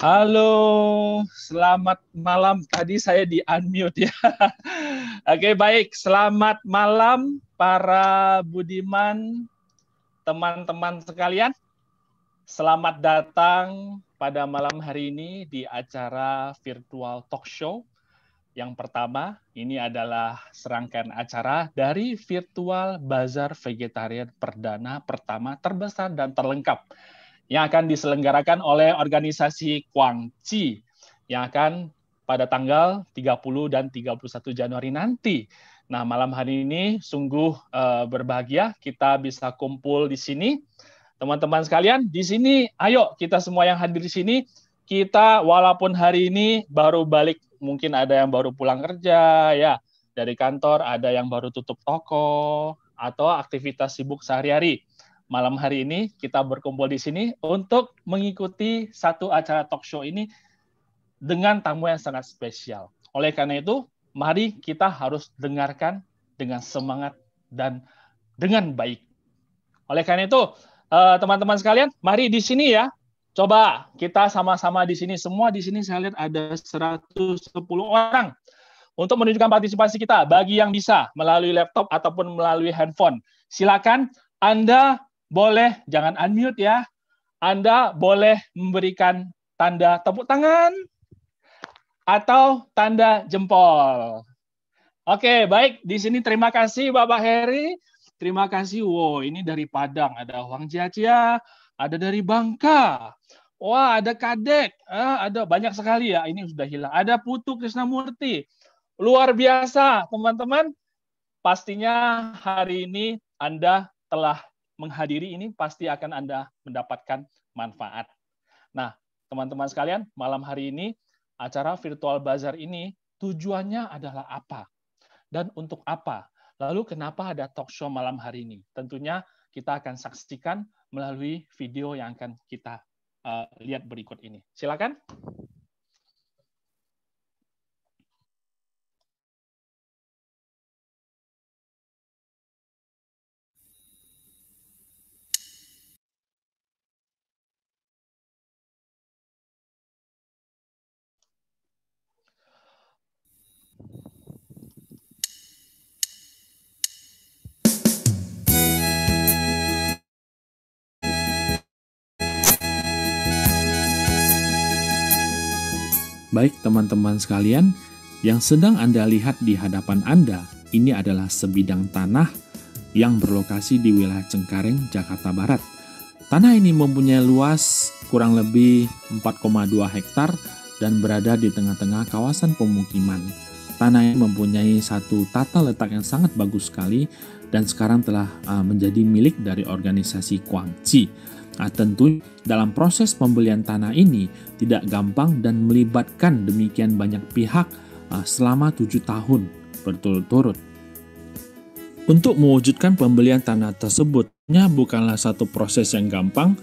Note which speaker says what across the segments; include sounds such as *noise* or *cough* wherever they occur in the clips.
Speaker 1: Halo, selamat malam. Tadi saya di unmute ya. *laughs* Oke, baik. Selamat malam para budiman, teman-teman sekalian. Selamat datang pada malam hari ini di acara virtual talk show. Yang pertama, ini adalah serangkaian acara dari virtual bazar vegetarian perdana pertama terbesar dan terlengkap yang akan diselenggarakan oleh organisasi Kuangci yang akan pada tanggal 30 dan 31 Januari nanti. Nah, malam hari ini sungguh uh, berbahagia kita bisa kumpul di sini. Teman-teman sekalian, di sini ayo kita semua yang hadir di sini, kita walaupun hari ini baru balik, mungkin ada yang baru pulang kerja ya, dari kantor, ada yang baru tutup toko atau aktivitas sibuk sehari-hari malam hari ini kita berkumpul di sini untuk mengikuti satu acara talk show ini dengan tamu yang sangat spesial. Oleh karena itu, mari kita harus dengarkan dengan semangat dan dengan baik. Oleh karena itu, eh, teman-teman sekalian, mari di sini ya. Coba kita sama-sama di sini semua di sini saya lihat ada 110 orang. Untuk menunjukkan partisipasi kita bagi yang bisa melalui laptop ataupun melalui handphone. Silakan Anda boleh, jangan unmute ya. Anda boleh memberikan tanda tepuk tangan atau tanda jempol. Oke, baik. Di sini terima kasih Bapak Heri. Terima kasih. Wow, ini dari Padang. Ada Huang Jiajia, ada dari Bangka. Wah, ada Kadek. Ah, ada banyak sekali ya. Ini sudah hilang. Ada Putu Krisnamurti. Luar biasa, teman-teman. Pastinya hari ini Anda telah menghadiri ini pasti akan Anda mendapatkan manfaat. Nah, teman-teman sekalian, malam hari ini acara virtual bazar ini tujuannya adalah apa? Dan untuk apa? Lalu kenapa ada talk show malam hari ini? Tentunya kita akan saksikan melalui video yang akan kita uh, lihat berikut ini. Silakan. baik teman-teman sekalian, yang sedang Anda lihat di hadapan Anda ini adalah sebidang tanah yang berlokasi di wilayah Cengkareng, Jakarta Barat. Tanah ini mempunyai luas kurang lebih 4,2 hektar dan berada di tengah-tengah kawasan pemukiman. Tanah ini mempunyai satu tata letak yang sangat bagus sekali dan sekarang telah ah, menjadi milik dari organisasi Kuangci Nah, tentu dalam proses pembelian tanah ini tidak gampang dan melibatkan demikian banyak pihak ah, selama tujuh tahun berturut-turut. Untuk mewujudkan pembelian tanah tersebutnya bukanlah satu proses yang gampang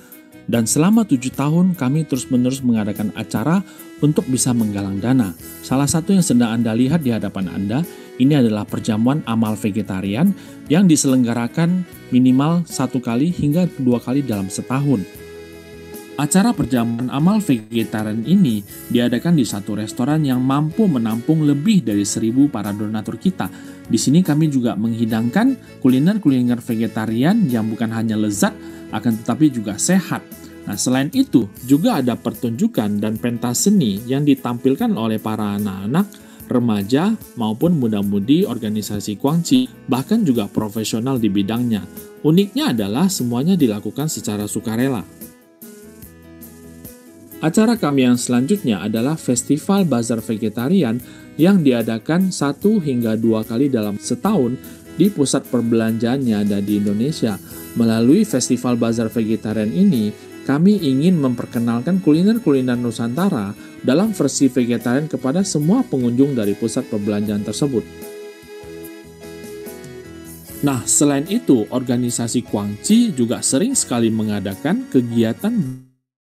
Speaker 1: dan selama tujuh tahun kami terus-menerus mengadakan acara untuk bisa menggalang dana. Salah satu yang sedang Anda lihat di hadapan Anda ini adalah perjamuan amal vegetarian yang diselenggarakan minimal satu kali hingga dua kali dalam setahun. Acara perjamuan amal vegetarian ini diadakan di satu restoran yang mampu menampung lebih dari seribu para donatur kita. Di sini kami juga menghidangkan kuliner-kuliner vegetarian yang bukan hanya lezat, akan tetapi juga sehat. Nah, selain itu juga ada pertunjukan dan pentas seni yang ditampilkan oleh para anak-anak remaja maupun muda-mudi organisasi Kuangci, bahkan juga profesional di bidangnya. Uniknya adalah semuanya dilakukan secara sukarela. Acara kami yang selanjutnya adalah Festival Bazar Vegetarian yang diadakan satu hingga dua kali dalam setahun di pusat perbelanjaannya ada di Indonesia. Melalui Festival Bazar Vegetarian ini, kami ingin memperkenalkan kuliner-kuliner Nusantara dalam versi vegetarian kepada semua pengunjung dari pusat perbelanjaan tersebut. Nah, selain itu, organisasi Kuangci juga sering sekali mengadakan kegiatan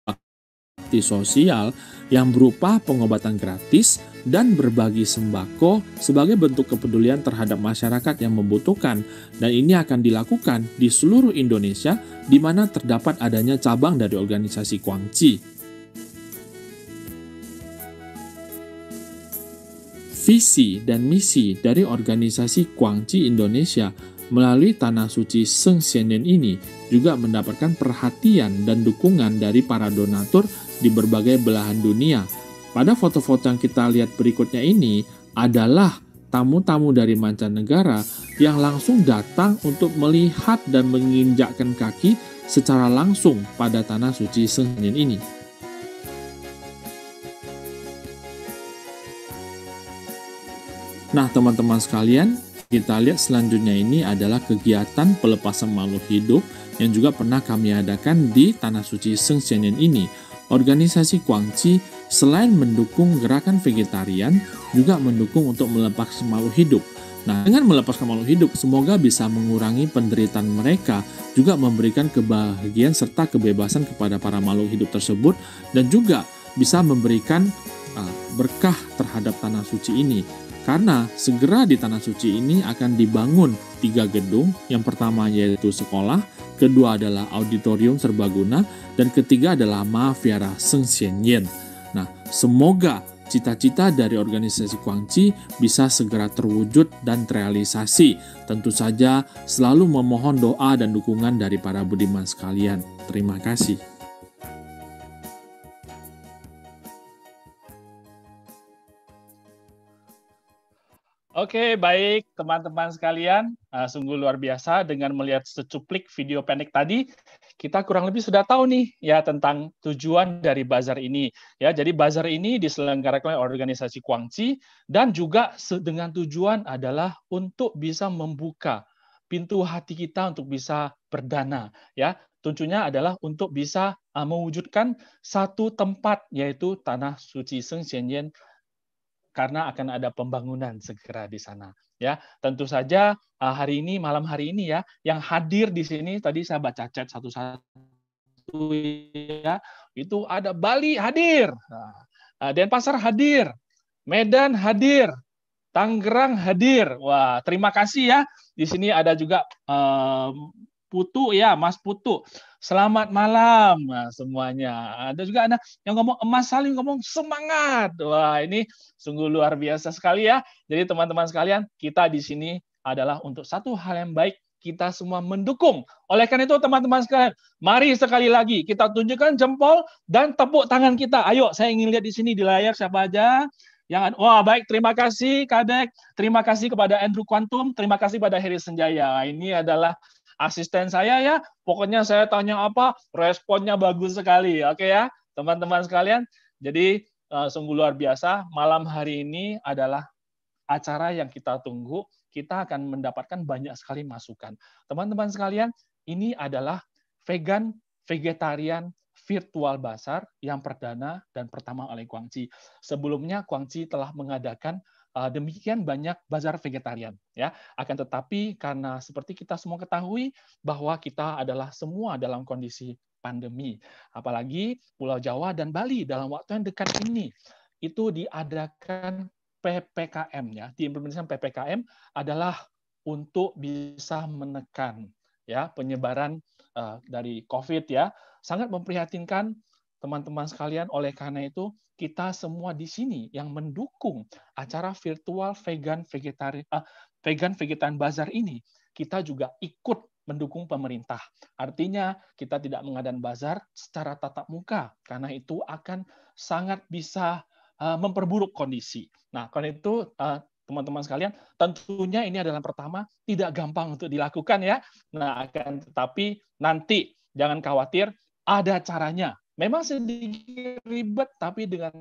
Speaker 1: bakti sosial yang berupa pengobatan gratis dan berbagi sembako sebagai bentuk kepedulian terhadap masyarakat yang membutuhkan dan ini akan dilakukan di seluruh Indonesia di mana terdapat adanya cabang dari organisasi Kuangci. Visi dan misi dari organisasi Kuangci Indonesia melalui Tanah Suci Seng ini juga mendapatkan perhatian dan dukungan dari para donatur di berbagai belahan dunia – pada foto-foto yang kita lihat berikutnya ini adalah tamu-tamu dari mancanegara yang langsung datang untuk melihat dan menginjakkan kaki secara langsung pada tanah suci Senin ini. Nah, teman-teman sekalian, kita lihat selanjutnya ini adalah kegiatan pelepasan makhluk hidup yang juga pernah kami adakan di Tanah Suci Sengsenin ini Organisasi Kuangci selain mendukung gerakan vegetarian, juga mendukung untuk melepas makhluk hidup. Nah, dengan melepaskan makhluk hidup, semoga bisa mengurangi penderitaan mereka, juga memberikan kebahagiaan serta kebebasan kepada para makhluk hidup tersebut, dan juga bisa memberikan ah, berkah terhadap tanah suci ini. Karena segera di Tanah Suci ini akan dibangun tiga gedung, yang pertama yaitu sekolah, kedua adalah auditorium serbaguna, dan ketiga adalah Mafiara Seng sien Yen. Nah, semoga cita-cita dari organisasi Kuangci bisa segera terwujud dan terrealisasi. Tentu saja selalu memohon doa dan dukungan dari para budiman sekalian.
Speaker 2: Terima kasih.
Speaker 1: Oke, baik teman-teman sekalian, uh, sungguh luar biasa dengan melihat secuplik video pendek tadi, kita kurang lebih sudah tahu nih ya tentang tujuan dari bazar ini. Ya, jadi bazar ini diselenggarakan oleh organisasi Kuangci dan juga dengan tujuan adalah untuk bisa membuka pintu hati kita untuk bisa berdana ya. Tentunya adalah untuk bisa ah, mewujudkan satu tempat yaitu tanah suci Seng karena akan ada pembangunan segera di sana ya tentu saja eh, hari ini malam hari ini ya yang hadir di sini tadi saya baca chat satu-satu ya itu ada Bali hadir nah, eh, Denpasar hadir Medan hadir Tangerang hadir wah terima kasih ya di sini ada juga eh, Putu ya, Mas Putu. Selamat malam semuanya. Ada juga anak yang ngomong Mas Salim ngomong semangat. Wah, ini sungguh luar biasa sekali ya. Jadi teman-teman sekalian, kita di sini adalah untuk satu hal yang baik kita semua mendukung. Oleh karena itu teman-teman sekalian, mari sekali lagi kita tunjukkan jempol dan tepuk tangan kita. Ayo, saya ingin lihat di sini di layar siapa aja. Yang wah baik, terima kasih Kadek, terima kasih kepada Andrew Quantum, terima kasih kepada Heri Senjaya. Ini adalah asisten saya ya. Pokoknya saya tanya apa, responnya bagus sekali. Oke ya, teman-teman sekalian. Jadi eh, sungguh luar biasa. Malam hari ini adalah acara yang kita tunggu. Kita akan mendapatkan banyak sekali masukan. Teman-teman sekalian, ini adalah vegan, vegetarian, virtual basar yang perdana dan pertama oleh Kuangci. Sebelumnya Kuangci telah mengadakan Eh, demikian banyak bazar vegetarian ya akan tetapi karena seperti kita semua ketahui bahwa kita adalah semua dalam kondisi pandemi apalagi Pulau Jawa dan Bali dalam waktu yang dekat ini itu diadakan PPKM ya diimplementasikan PPKM adalah untuk bisa menekan ya penyebaran uh, dari COVID ya sangat memprihatinkan teman-teman sekalian, oleh karena itu kita semua di sini yang mendukung acara virtual vegan vegetarian uh, eh, vegan vegetarian bazar ini, kita juga ikut mendukung pemerintah. Artinya kita tidak mengadakan bazar secara tatap muka karena itu akan sangat bisa uh, memperburuk kondisi. Nah, karena itu uh, teman-teman sekalian, tentunya ini adalah pertama tidak gampang untuk dilakukan ya. Nah, akan tetapi nanti jangan khawatir ada caranya memang sedikit ribet tapi dengan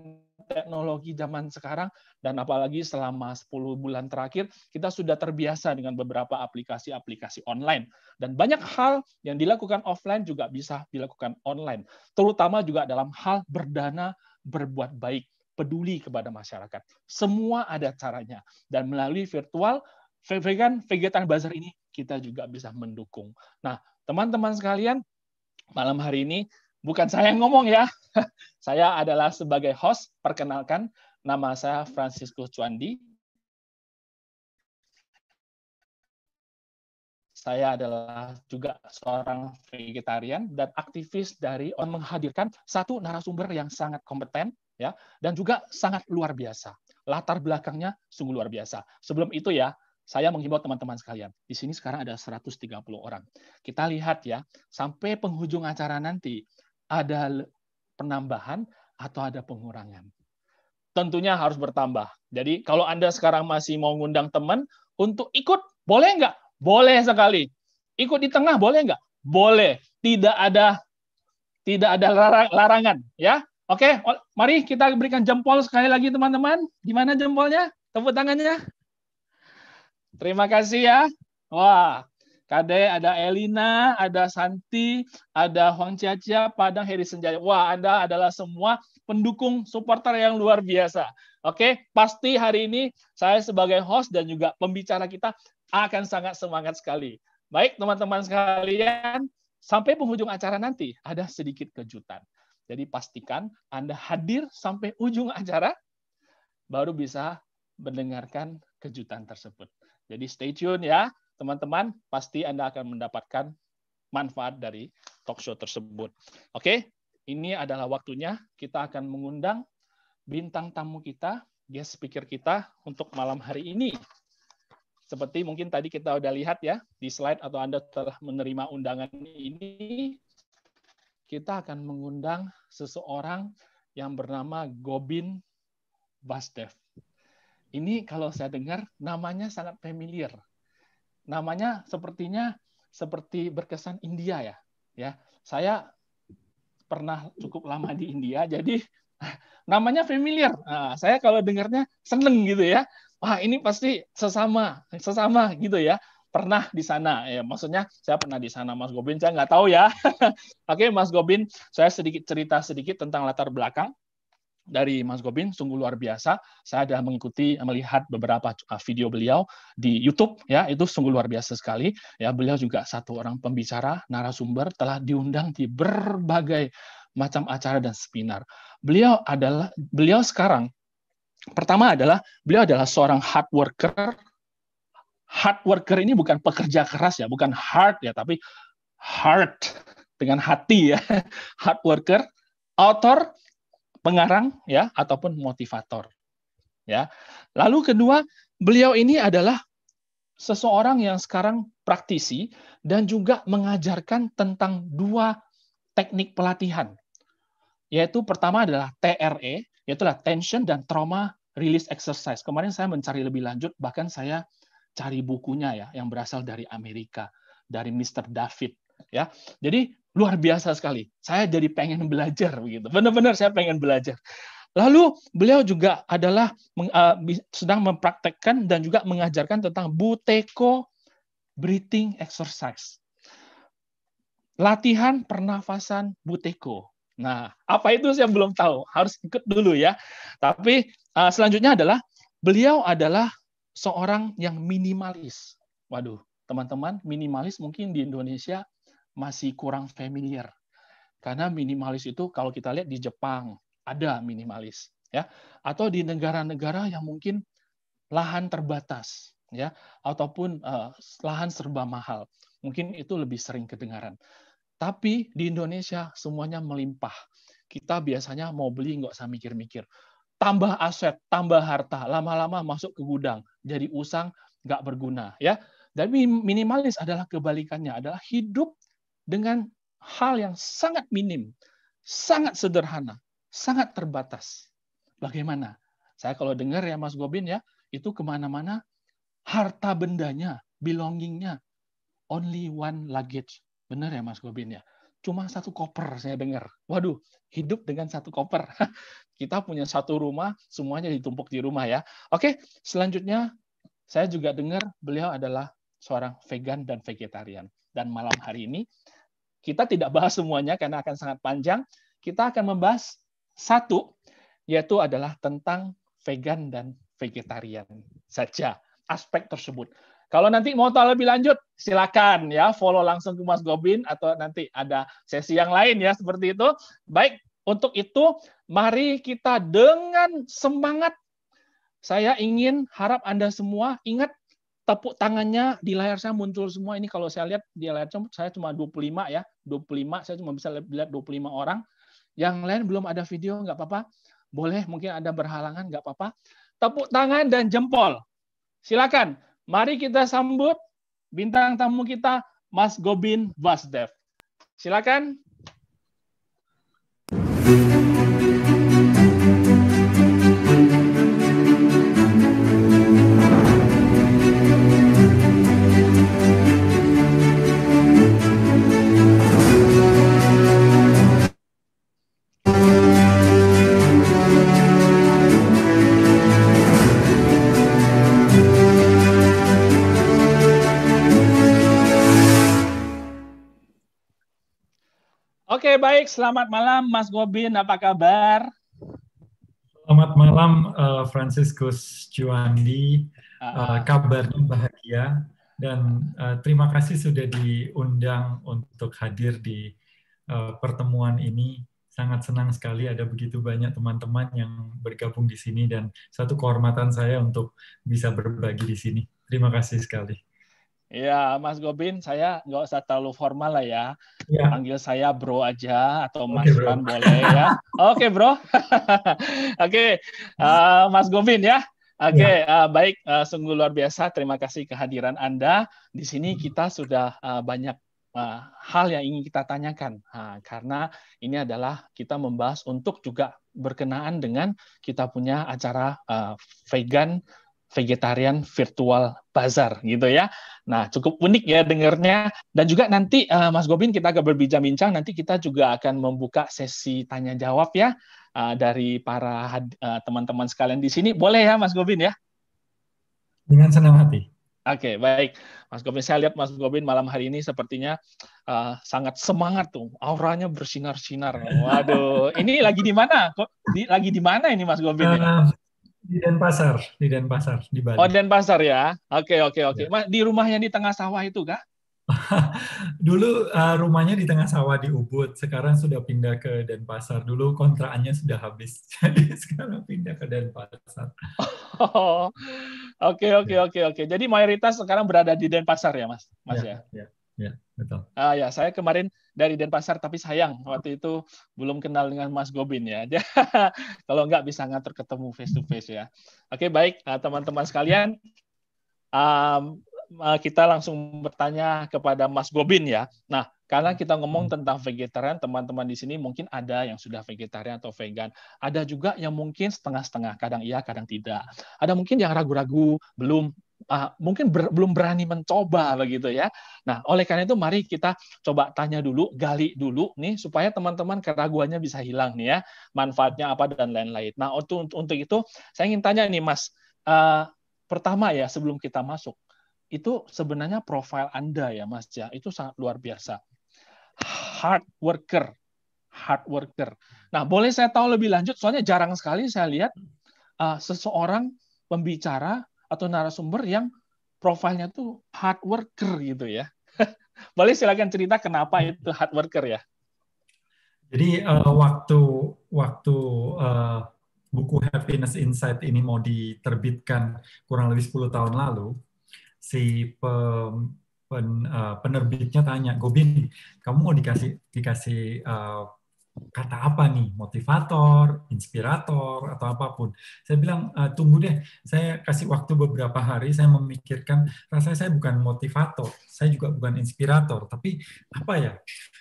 Speaker 1: teknologi zaman sekarang dan apalagi selama 10 bulan terakhir kita sudah terbiasa dengan beberapa aplikasi-aplikasi online dan banyak hal yang dilakukan offline juga bisa dilakukan online terutama juga dalam hal berdana berbuat baik peduli kepada masyarakat semua ada caranya dan melalui virtual vegan vegetarian bazar ini kita juga bisa mendukung nah teman-teman sekalian malam hari ini bukan saya yang ngomong ya. *laughs* saya adalah sebagai host. Perkenalkan, nama saya Francisco Cuandi. Saya adalah juga seorang vegetarian dan aktivis dari on menghadirkan satu narasumber yang sangat kompeten ya dan juga sangat luar biasa. Latar belakangnya sungguh luar biasa. Sebelum itu ya, saya menghimbau teman-teman sekalian. Di sini sekarang ada 130 orang. Kita lihat ya, sampai penghujung acara nanti ada penambahan atau ada pengurangan. Tentunya harus bertambah. Jadi kalau Anda sekarang masih mau ngundang teman untuk ikut, boleh nggak? Boleh sekali. Ikut di tengah boleh nggak? Boleh. Tidak ada tidak ada larangan, ya. Oke, mari kita berikan jempol sekali lagi teman-teman. Di mana jempolnya? Tepuk tangannya. Terima kasih ya. Wah, Kade, ada Elina, ada Santi, ada Huang Caca, Padang Heri Senjaya. Wah, Anda adalah semua pendukung supporter yang luar biasa. Oke, pasti hari ini saya sebagai host dan juga pembicara kita akan sangat semangat sekali. Baik, teman-teman sekalian, sampai penghujung acara nanti ada sedikit kejutan. Jadi pastikan Anda hadir sampai ujung acara baru bisa mendengarkan kejutan tersebut. Jadi stay tune ya teman-teman pasti Anda akan mendapatkan manfaat dari talk show tersebut. Oke, ini adalah waktunya kita akan mengundang bintang tamu kita, guest speaker kita untuk malam hari ini. Seperti mungkin tadi kita sudah lihat ya di slide atau Anda telah menerima undangan ini, kita akan mengundang seseorang yang bernama Gobin Basdev. Ini kalau saya dengar namanya sangat familiar namanya sepertinya seperti berkesan India ya. Ya, saya pernah cukup lama di India, jadi *laughs* namanya familiar. Nah, saya kalau dengarnya seneng gitu ya. Wah ini pasti sesama, sesama gitu ya. Pernah di sana, ya maksudnya saya pernah di sana, Mas Gobin saya nggak tahu ya. *laughs* Oke, Mas Gobin, saya sedikit cerita sedikit tentang latar belakang dari Mas Gobin sungguh luar biasa. Saya sudah mengikuti melihat beberapa ah, video beliau di YouTube ya, itu sungguh luar biasa sekali. Ya, beliau juga satu orang pembicara, narasumber telah diundang di berbagai macam acara dan seminar. Beliau adalah beliau sekarang pertama adalah beliau adalah seorang hard worker. Hard worker ini bukan pekerja keras ya, bukan hard ya, tapi hard dengan hati ya. *laughs* Hard worker, author, pengarang ya ataupun motivator. Ya. Lalu kedua, beliau ini adalah seseorang yang sekarang praktisi dan juga mengajarkan tentang dua teknik pelatihan. Yaitu pertama adalah TRE, yaitu tension dan trauma release exercise. Kemarin saya mencari lebih lanjut, bahkan saya cari bukunya ya yang berasal dari Amerika, dari Mr. David ya. Jadi luar biasa sekali. Saya jadi pengen belajar begitu. Benar-benar saya pengen belajar. Lalu beliau juga adalah eh, sedang mempraktekkan dan juga mengajarkan tentang buteko breathing exercise. Latihan pernafasan buteko. Nah, apa itu saya belum tahu. Harus ikut dulu ya. Tapi eh, selanjutnya adalah beliau adalah seorang yang minimalis. Waduh, teman-teman, minimalis mungkin di Indonesia masih kurang familiar. Karena minimalis itu kalau kita lihat di Jepang ada minimalis ya atau di negara-negara yang mungkin lahan terbatas ya ataupun uh, lahan serba mahal. Mungkin itu lebih sering kedengaran. Tapi di Indonesia semuanya melimpah. Kita biasanya mau beli nggak usah mikir-mikir. Tambah aset, tambah harta, lama-lama masuk ke gudang, jadi usang, nggak berguna. ya. Dan minimalis adalah kebalikannya, adalah hidup dengan hal yang sangat minim, sangat sederhana, sangat terbatas. Bagaimana? Saya kalau dengar ya Mas Gobin ya, itu kemana-mana harta bendanya, belongingnya, only one luggage. Benar ya Mas Gobin ya? Cuma satu koper saya dengar. Waduh, hidup dengan satu koper. *laughs* Kita punya satu rumah, semuanya ditumpuk di rumah ya. Oke, selanjutnya saya juga dengar beliau adalah seorang vegan dan vegetarian. Dan malam hari ini kita tidak bahas semuanya karena akan sangat panjang. Kita akan membahas satu, yaitu adalah tentang vegan dan vegetarian saja aspek tersebut. Kalau nanti mau tahu lebih lanjut, silakan ya follow langsung ke Mas Gobin atau nanti ada sesi yang lain ya seperti itu. Baik, untuk itu mari kita dengan semangat saya ingin harap Anda semua ingat tepuk tangannya di layar saya muncul semua ini kalau saya lihat di layar saya cuma 25 ya 25 saya cuma bisa lihat 25 orang yang lain belum ada video nggak apa-apa boleh mungkin ada berhalangan nggak apa-apa tepuk tangan dan jempol silakan mari kita sambut bintang tamu kita Mas Gobin Vasdev silakan Thank you. baik. Selamat malam, Mas Gobin. Apa kabar?
Speaker 3: Selamat malam, uh, Franciscus Juandi. Uh, ah. eh, kabarnya bahagia. Dan uh, terima kasih sudah diundang untuk hadir di uh, pertemuan ini. Sangat senang sekali ada begitu banyak teman-teman yang bergabung di sini dan satu kehormatan saya untuk bisa berbagi di sini. Terima kasih sekali.
Speaker 1: Ya, Mas Gobin, saya nggak usah terlalu formal lah ya. ya. Panggil saya bro aja atau Mas okay, Pan boleh ya. *laughs* Oke, okay, bro. *laughs* Oke, okay. uh, eh, Mas Gobin ya. Oke, okay, iya. uh, eh, baik. Uh, sungguh luar biasa. Terima kasih kehadiran Anda. Di sini kita sudah uh, banyak uh, hal yang ingin kita tanyakan. Uh, karena ini adalah kita membahas untuk juga berkenaan dengan kita punya acara uh, vegan vegetarian virtual bazar gitu ya. Nah, cukup unik ya dengernya dan juga nanti uh, Mas Gobin kita agak berbincang-bincang nanti kita juga akan membuka sesi tanya jawab ya uh, dari para uh, teman-teman sekalian di sini. Boleh ya Mas Gobin ya?
Speaker 3: Dengan senang hati.
Speaker 1: Oke, okay, baik. Mas Gobin, saya lihat Mas Gobin malam hari ini sepertinya uh, sangat semangat tuh. Auranya bersinar-sinar. Waduh, ini lagi di mana? Kok, Di, lagi di mana ini Mas Gobin? Uh,
Speaker 3: di Denpasar, di Denpasar, di Bali. Oh,
Speaker 1: Denpasar ya. Oke, oke, oke. Ya. Di rumahnya di tengah sawah itu kah? *laughs*
Speaker 3: Dulu uh, rumahnya di tengah sawah di Ubud, sekarang sudah pindah ke Denpasar. Dulu kontraannya sudah habis, *laughs* jadi sekarang pindah ke Denpasar.
Speaker 1: Oh, oke oke ya. oke oke. Jadi mayoritas sekarang berada di Denpasar ya, mas,
Speaker 2: mas ya. ya? ya. Ya,
Speaker 1: betul. Ah ya, saya kemarin dari Denpasar tapi sayang waktu itu belum kenal dengan Mas Gobin ya. *laughs* Kalau nggak bisa ngatur ketemu face to face ya. Oke, baik ah, teman-teman sekalian. Um, kita langsung bertanya kepada Mas Gobin ya. Nah, karena kita ngomong hmm. tentang vegetarian, teman-teman di sini mungkin ada yang sudah vegetarian atau vegan. Ada juga yang mungkin setengah-setengah, kadang iya, kadang tidak. Ada mungkin yang ragu-ragu, belum uh, mungkin ber, belum berani mencoba begitu ya. Nah, oleh karena itu mari kita coba tanya dulu, gali dulu nih supaya teman-teman keraguannya bisa hilang nih ya, manfaatnya apa dan lain-lain. Nah, untuk untuk itu saya ingin tanya nih Mas, uh, pertama ya sebelum kita masuk, itu sebenarnya profil Anda ya Mas ya, itu sangat luar biasa. Hard worker, hard worker. Nah, boleh saya tahu lebih lanjut soalnya jarang sekali saya lihat uh, seseorang pembicara atau narasumber yang profilnya tuh hard worker gitu ya. *laughs* Boleh silakan cerita kenapa itu hard worker ya? Jadi
Speaker 3: uh, waktu waktu uh, buku Happiness Insight ini mau diterbitkan kurang lebih 10 tahun lalu, si pem, pen, uh, penerbitnya tanya, Gobin, kamu mau dikasih dikasih uh, kata apa nih motivator, inspirator atau apapun. Saya bilang eh, tunggu deh, saya kasih waktu beberapa hari saya memikirkan rasanya saya bukan motivator, saya juga bukan inspirator, tapi apa ya?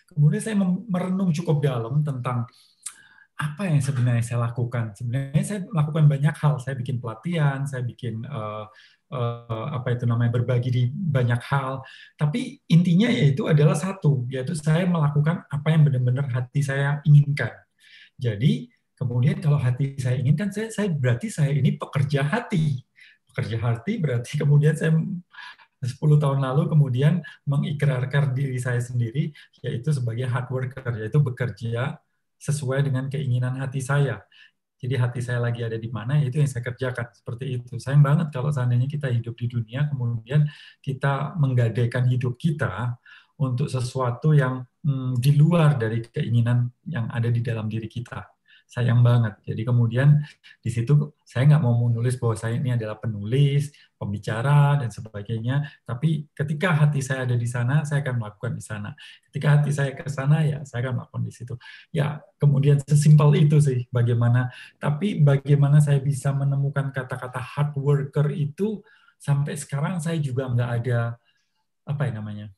Speaker 3: Kemudian saya merenung cukup dalam tentang apa yang sebenarnya saya lakukan? Sebenarnya saya melakukan banyak hal. Saya bikin pelatihan, saya bikin uh, Eh, apa itu namanya berbagi di banyak hal tapi intinya yaitu adalah satu yaitu saya melakukan apa yang benar-benar hati saya inginkan jadi kemudian kalau hati saya inginkan saya saya berarti saya ini pekerja hati pekerja hati berarti *laughs* kemudian saya 10 tahun lalu kemudian mengikrarkan diri saya sendiri yaitu sebagai hard worker yaitu bekerja sesuai dengan keinginan hati saya jadi hati saya lagi ada di mana, ya itu yang saya kerjakan seperti itu. Sayang banget kalau seandainya kita hidup di dunia, kemudian kita menggadaikan hidup kita untuk sesuatu yang mm, di luar dari keinginan yang ada di dalam diri kita sayang banget. Jadi kemudian di situ saya nggak mau menulis bahwa saya ini adalah penulis, pembicara dan sebagainya. Tapi ketika hati saya ada di sana, saya akan melakukan di sana. Ketika hati saya ke sana, ya saya akan melakukan di situ. Ya kemudian sesimpel itu sih bagaimana. Tapi bagaimana saya bisa menemukan kata-kata hard worker itu sampai sekarang saya juga nggak ada apa ya namanya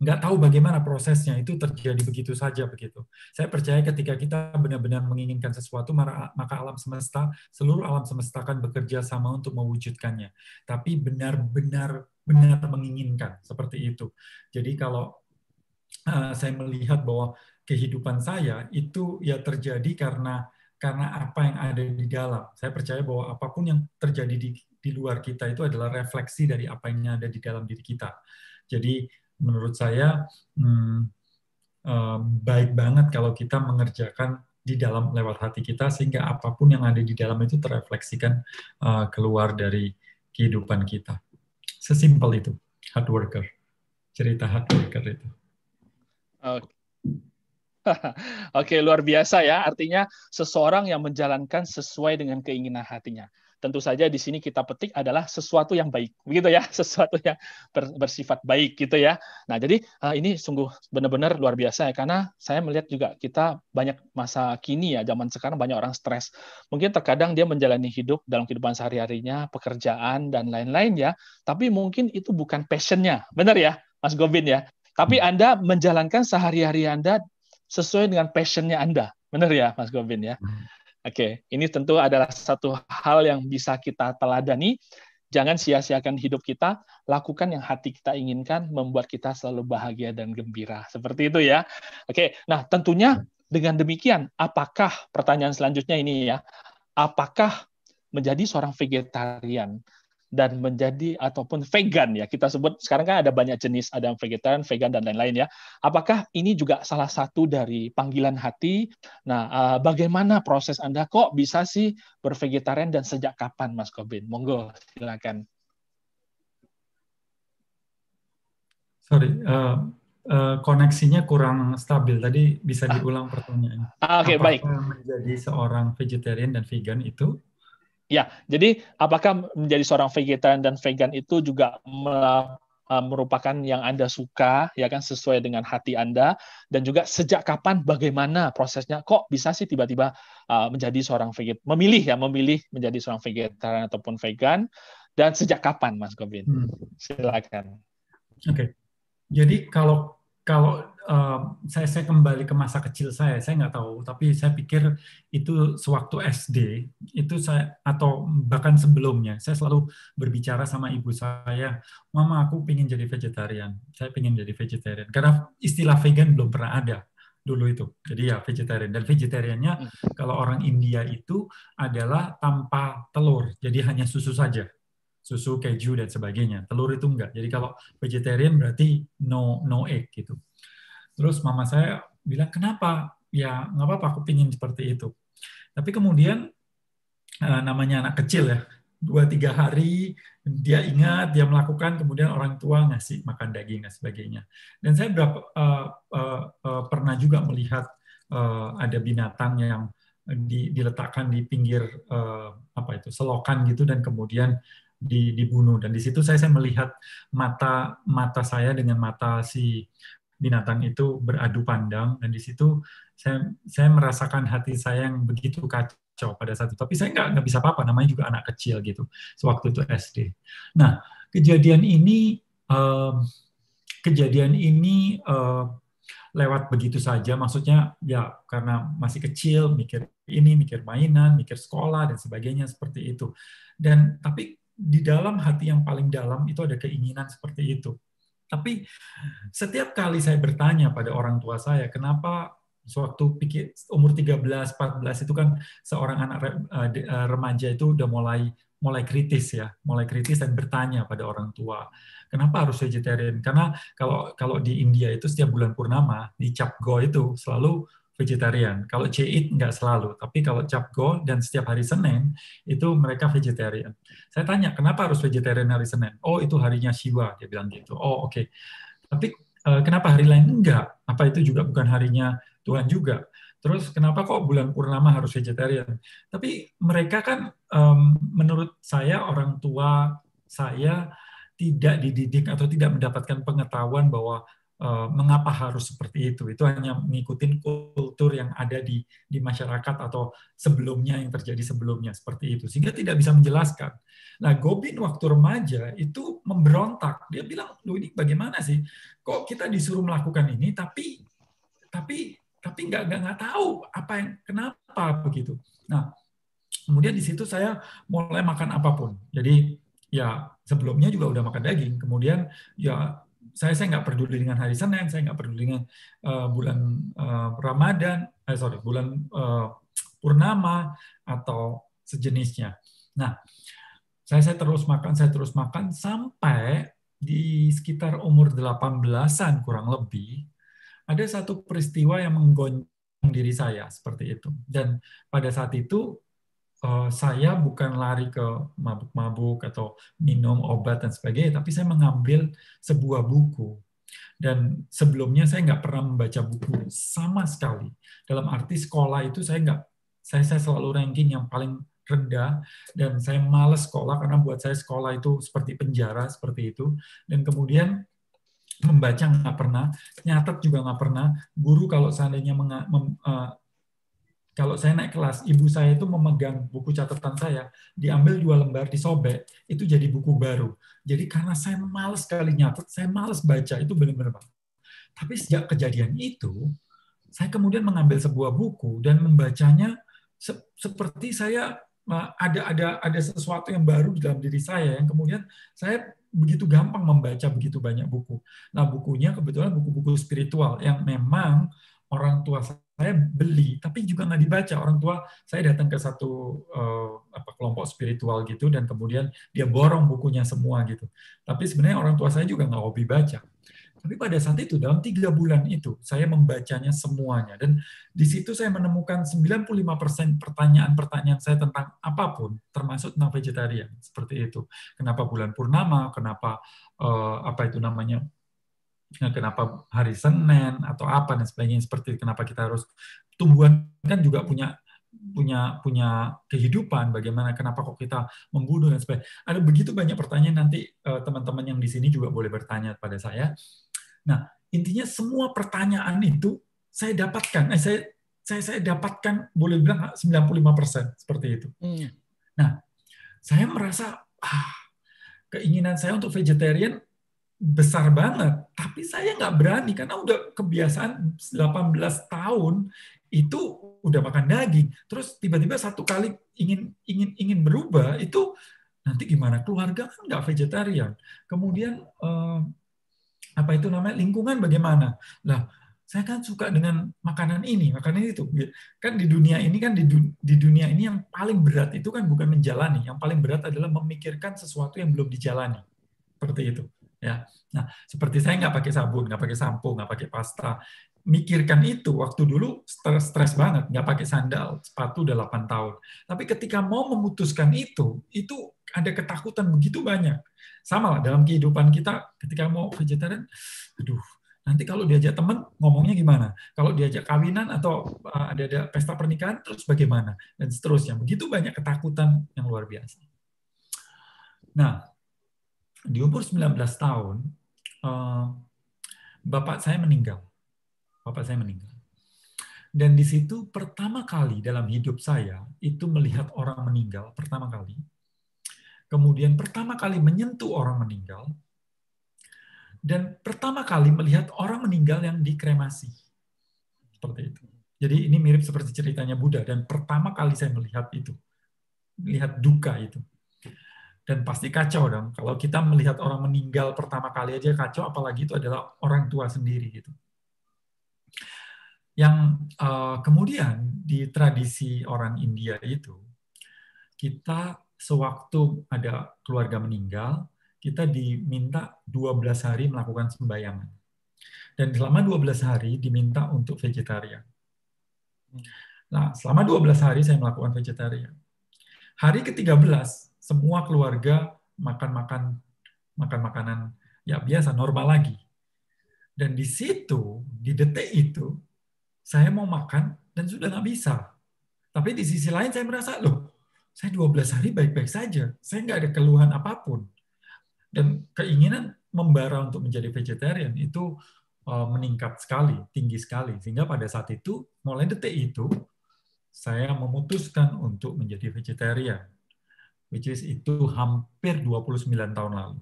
Speaker 3: nggak tahu bagaimana prosesnya itu terjadi begitu saja begitu. Saya percaya ketika kita benar-benar menginginkan sesuatu maka alam semesta seluruh alam semesta akan bekerja sama untuk mewujudkannya. Tapi benar-benar benar menginginkan seperti itu. Jadi kalau eh, saya melihat bahwa kehidupan saya itu ya terjadi karena karena apa yang ada di dalam. Saya percaya bahwa apapun yang terjadi di di luar kita itu adalah refleksi dari apa yang ada di dalam diri kita. Jadi menurut saya hmm, um, baik banget kalau kita mengerjakan di dalam lewat hati kita sehingga apapun yang ada di dalam itu terefleksikan uh, keluar dari kehidupan kita. Sesimpel itu, hard worker. Cerita hard worker itu.
Speaker 1: Oke. *laughs* Oke, luar biasa ya. Artinya seseorang yang menjalankan sesuai dengan keinginan hatinya tentu saja di sini kita petik adalah sesuatu yang baik, begitu ya, *laughs* sesuatu yang bersifat baik gitu ya. Nah, jadi eh, ini sungguh benar-benar luar biasa ya, karena saya melihat juga kita banyak masa kini ya, zaman sekarang banyak orang stres. Mungkin terkadang dia menjalani hidup dalam kehidupan sehari-harinya, pekerjaan dan lain-lain ya, tapi mungkin itu bukan passionnya, benar ya, Mas Gobin ya. Tapi hmm. Anda menjalankan sehari-hari Anda sesuai dengan passionnya Anda. Benar ya, Mas Gobin ya. Hmm. Oke, ini tentu adalah satu hal yang bisa kita teladani. Jangan sia-siakan hidup kita, lakukan yang hati kita inginkan, membuat kita selalu bahagia dan gembira. Seperti itu ya. Oke, nah tentunya dengan demikian, apakah pertanyaan selanjutnya ini ya, apakah menjadi seorang vegetarian? dan menjadi ataupun vegan ya kita sebut sekarang kan ada banyak jenis ada yang vegetarian, vegan dan lain-lain ya. Apakah ini juga salah satu dari panggilan hati? Nah, eh, bagaimana proses Anda kok bisa sih bervegetarian dan sejak kapan Mas Kobin? Monggo silakan.
Speaker 3: Sorry, uh, uh, koneksinya kurang stabil. Tadi bisa ah. diulang pertanyaannya.
Speaker 1: Ah, Oke, okay, baik.
Speaker 3: Menjadi seorang vegetarian dan vegan itu
Speaker 1: Ya, jadi apakah menjadi seorang vegetarian dan vegan itu juga eh, merupakan yang Anda suka, ya kan, sesuai dengan hati Anda, dan juga sejak kapan, bagaimana prosesnya, kok bisa sih tiba-tiba eh, menjadi seorang vegetarian, memilih ya, memilih menjadi seorang vegetarian ataupun vegan, dan sejak kapan, Mas Gobin? Hmm. Silakan.
Speaker 3: Oke, okay. jadi kalau kalau saya saya kembali ke masa kecil saya saya nggak tahu tapi saya pikir itu sewaktu SD itu saya atau bahkan sebelumnya saya selalu berbicara sama ibu saya mama aku pengen jadi vegetarian saya pengen jadi vegetarian karena istilah vegan belum pernah ada dulu itu. Jadi ya vegetarian dan vegetariannya hmm. kalau orang India itu adalah tanpa telur, jadi hanya susu saja, susu keju dan sebagainya. Telur itu enggak. Jadi kalau vegetarian berarti no no egg gitu. Terus mama saya bilang, kenapa? Ya nggak apa-apa, aku pingin seperti itu. Tapi kemudian eh, namanya anak kecil ya, dua tiga hari dia ingat dia melakukan kemudian orang tua ngasih makan daging dan sebagainya dan saya berapa, uh, uh, uh, pernah juga melihat uh, ada binatang yang di, diletakkan di pinggir uh, apa itu selokan gitu dan kemudian di, dibunuh dan di situ saya saya melihat mata mata saya dengan mata si binatang itu beradu pandang dan di situ saya saya merasakan hati saya yang begitu kacau pada saat itu tapi saya nggak nggak bisa apa-apa namanya juga anak kecil gitu sewaktu itu SD nah kejadian ini uh, kejadian ini uh, lewat begitu saja maksudnya ya karena masih kecil mikir ini mikir mainan mikir sekolah dan sebagainya seperti itu dan tapi di dalam hati yang paling dalam itu ada keinginan seperti itu tapi setiap kali saya bertanya pada orang tua saya, kenapa suatu pikir umur 13, 14 itu kan seorang anak eh, eh, remaja itu udah mulai mulai kritis ya, mulai kritis dan bertanya pada orang tua, kenapa harus vegetarian? Karena kalau kalau di India itu setiap bulan purnama di Chapgo itu selalu vegetarian. Kalau JIT nggak selalu, tapi kalau Capgo dan setiap hari Senin itu mereka vegetarian. Saya tanya, kenapa harus vegetarian hari Senin? Oh, itu harinya siwa, dia bilang gitu. Oh, oke. Okay. Tapi eh, kenapa hari lain enggak? Apa itu juga bukan harinya Tuhan juga? Terus kenapa kok bulan purnama harus vegetarian? Tapi mereka kan um, menurut saya orang tua saya tidak dididik atau tidak mendapatkan pengetahuan bahwa Eh, mengapa harus seperti itu. Itu hanya ngikutin kultur yang ada di di masyarakat atau sebelumnya yang terjadi sebelumnya seperti itu. Sehingga tidak bisa menjelaskan. Nah, Gobin waktu remaja itu memberontak. Dia bilang, "Lu ini bagaimana sih? Kok kita disuruh melakukan ini tapi tapi tapi nggak nggak nggak tahu apa yang kenapa begitu." Nah, kemudian di situ saya mulai makan apapun. Jadi ya sebelumnya juga udah makan daging, kemudian ya saya saya nggak peduli dengan hari Senin, saya nggak peduli dengan uh, bulan uh, Ramadan, eh, sorry bulan uh, purnama atau sejenisnya. Nah, saya saya terus makan, saya terus makan sampai di sekitar umur 18-an kurang lebih ada satu peristiwa yang menggoncang diri saya seperti itu. Dan pada saat itu Eh, saya bukan lari ke mabuk-mabuk atau minum obat dan sebagainya, tapi saya mengambil sebuah buku. Dan sebelumnya saya nggak pernah membaca buku sama sekali. Dalam arti sekolah itu saya nggak, saya, saya selalu ranking yang paling rendah dan saya males sekolah karena buat saya sekolah itu seperti penjara seperti itu dan kemudian membaca nggak pernah nyatet juga nggak pernah guru kalau seandainya eh, kalau saya naik kelas, ibu saya itu memegang buku catatan saya, diambil dua lembar, disobek, itu jadi buku baru. Jadi karena saya males sekali nyatet, saya males baca, itu benar-benar Pak. Tapi sejak kejadian itu, saya kemudian mengambil sebuah buku dan membacanya se seperti saya ada ada ada sesuatu yang baru di dalam diri saya yang kemudian saya begitu gampang membaca begitu banyak buku. Nah bukunya kebetulan buku-buku spiritual yang memang orang tua saya saya beli tapi juga nggak dibaca orang tua saya datang ke satu uh, apa, kelompok spiritual gitu dan kemudian dia borong bukunya semua gitu tapi sebenarnya orang tua saya juga nggak hobi baca tapi pada saat itu dalam tiga bulan itu saya membacanya semuanya dan di situ saya menemukan 95% pertanyaan-pertanyaan saya tentang apapun termasuk tentang vegetarian seperti itu kenapa bulan purnama kenapa uh, apa itu namanya Nah, kenapa hari Senin atau apa dan sebagainya seperti kenapa kita harus tumbuhan kan juga punya punya punya kehidupan bagaimana kenapa kok kita membunuh dan sebagainya ada begitu banyak pertanyaan nanti eh, teman-teman yang di sini juga boleh bertanya pada saya nah intinya semua pertanyaan itu saya dapatkan eh, saya saya saya dapatkan boleh bilang 95% seperti itu hmm. nah saya merasa ah keinginan saya untuk vegetarian besar banget, tapi saya nggak berani karena udah kebiasaan 18 tahun itu udah makan daging. Terus tiba-tiba satu kali ingin ingin ingin berubah itu nanti gimana keluarga kan nggak vegetarian. Kemudian eh, apa itu namanya lingkungan bagaimana? Lah saya kan suka dengan makanan ini, makanan itu. Kan di dunia ini kan di, di dunia ini yang paling berat itu kan bukan menjalani, yang paling berat adalah memikirkan sesuatu yang belum dijalani. Seperti itu ya. Nah, seperti saya nggak pakai sabun, nggak pakai sampo, nggak pakai pasta. Mikirkan itu waktu dulu stres, stres banget, nggak pakai sandal, sepatu udah 8 tahun. Tapi ketika mau memutuskan itu, itu ada ketakutan begitu banyak. Sama lah dalam kehidupan kita ketika mau vegetarian, aduh nanti kalau diajak temen ngomongnya gimana kalau diajak kawinan atau eh, ada ada pesta pernikahan terus bagaimana dan seterusnya begitu banyak ketakutan yang luar biasa nah di umur 19 tahun uh, bapak saya meninggal. Bapak saya meninggal. Dan di situ pertama kali dalam hidup saya itu melihat orang meninggal pertama kali. Kemudian pertama kali menyentuh orang meninggal dan pertama kali melihat orang meninggal yang dikremasi. Seperti itu. Jadi ini mirip seperti ceritanya Buddha dan pertama kali saya melihat itu. Melihat duka itu dan pasti kacau dong. Kalau kita melihat orang meninggal pertama kali aja kacau, apalagi itu adalah orang tua sendiri gitu. Yang uh, kemudian di tradisi orang India itu kita sewaktu ada keluarga meninggal, kita diminta 12 hari melakukan sembayangan. Dan selama 12 hari diminta untuk vegetarian. Nah, selama 12 hari saya melakukan vegetarian. Hari ke-13 semua keluarga makan-makan makan-makanan ya biasa normal lagi. Dan di situ, di detik itu, saya mau makan dan sudah nggak bisa. Tapi di sisi lain saya merasa, loh, saya 12 hari baik-baik saja. Saya nggak ada keluhan apapun. Dan keinginan membara untuk menjadi vegetarian itu eh, meningkat sekali, tinggi sekali. Sehingga pada saat itu, mulai detik itu, saya memutuskan untuk menjadi vegetarian which is itu hampir 29 tahun lalu.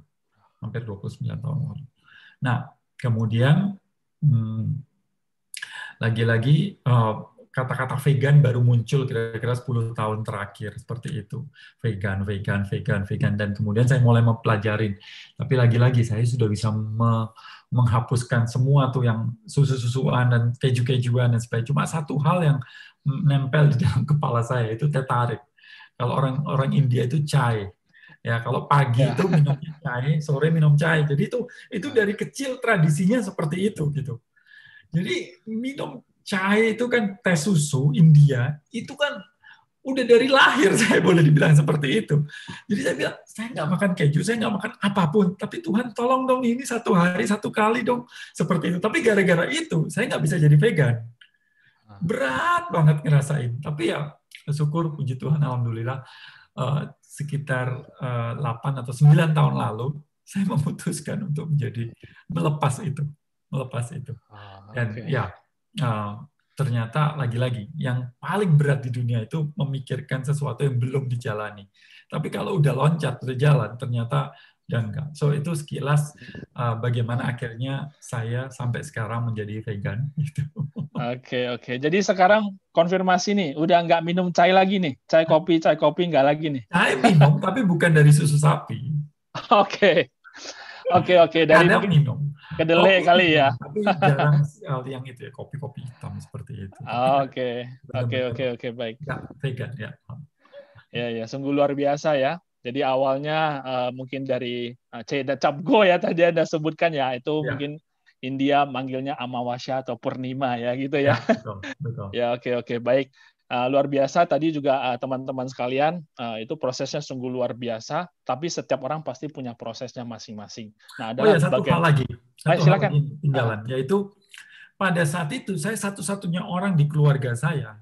Speaker 3: Hampir 29 tahun lalu. Nah, kemudian hmm, lagi-lagi hmm, kata-kata vegan baru muncul kira-kira 10 tahun terakhir seperti itu. Vegan, vegan, vegan, vegan dan kemudian saya mulai mempelajarin. Tapi lagi-lagi saya sudah bisa me menghapuskan semua tuh yang susu-susuan dan keju-kejuan dan sebagainya. Cuma satu hal yang nempel di dalam kepala saya itu tertarik. Kalau orang-orang India itu chai. Ya, kalau pagi ya. itu minum chai, sore minum chai. Jadi itu itu ya. dari kecil tradisinya seperti itu gitu. Jadi minum chai itu kan teh susu India, itu kan udah dari lahir *laughs* saya boleh dibilang seperti itu. Jadi saya bilang, saya nggak makan keju, saya nggak makan apapun, tapi Tuhan tolong dong ini satu hari, satu kali dong, seperti itu. Tapi gara-gara itu, saya nggak bisa jadi vegan. Ah. berat banget ngerasain tapi ya syukur puji Tuhan alhamdulillah eh, sekitar uh, eh, 8 atau 9 tahun lalu *laughs* saya memutuskan untuk menjadi melepas itu melepas itu ah, dan okay. ya eh, ternyata lagi-lagi yang paling berat di dunia itu memikirkan sesuatu yang belum dijalani tapi kalau udah loncat udah jalan ternyata dan enggak. So itu sekilas uh, bagaimana akhirnya saya sampai sekarang menjadi vegan *laughs* gitu.
Speaker 1: Oke okay, oke. Okay. Jadi sekarang konfirmasi nih, udah nggak minum cai lagi nih, cai kopi cai kopi nggak lagi nih. Cai minum tapi bukan dari susu sapi. Oke oke oke dari Kadang minum. Kedelai kopi, kali ya. Tapi jarang
Speaker 3: yang itu ya kopi kopi hitam seperti itu.
Speaker 1: Oke oke oke oke baik. Ya, vegan ya. Ya ya sungguh luar biasa ya jadi awalnya uh, mungkin dari uh, eh, Ceda Capgo ya tadi Anda sebutkan ya itu ya. mungkin India manggilnya Amawasya atau Purnima ya gitu ya. ya *laughs* betul, betul. ya oke okay, oke okay, baik. Uh, luar biasa tadi juga teman teman-teman sekalian uh, itu prosesnya sungguh luar biasa tapi setiap orang pasti punya prosesnya masing-masing. Nah, ada oh ya, satu bagian... hal lagi. Satu Ayo, silakan. Hal lagi tinggalan
Speaker 3: uh. yaitu pada saat itu saya satu-satunya orang di keluarga saya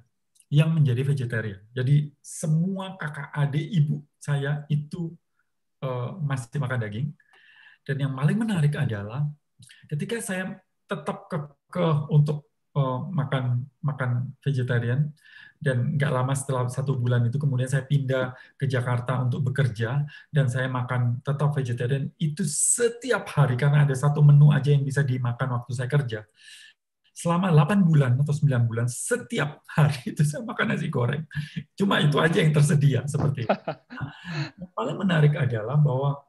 Speaker 3: yang menjadi vegetarian. Jadi semua kakak adik ibu saya itu uh, masih makan daging. Dan yang paling menarik adalah ketika saya tetap ke, untuk uh, makan makan vegetarian dan nggak lama setelah satu bulan itu kemudian saya pindah ke Jakarta untuk bekerja dan saya makan tetap vegetarian itu setiap hari karena ada satu menu aja yang bisa dimakan waktu saya kerja selama 8 bulan atau 9 bulan setiap hari itu saya makan nasi goreng. Cuma itu aja yang tersedia seperti itu. Nah, paling menarik adalah bahwa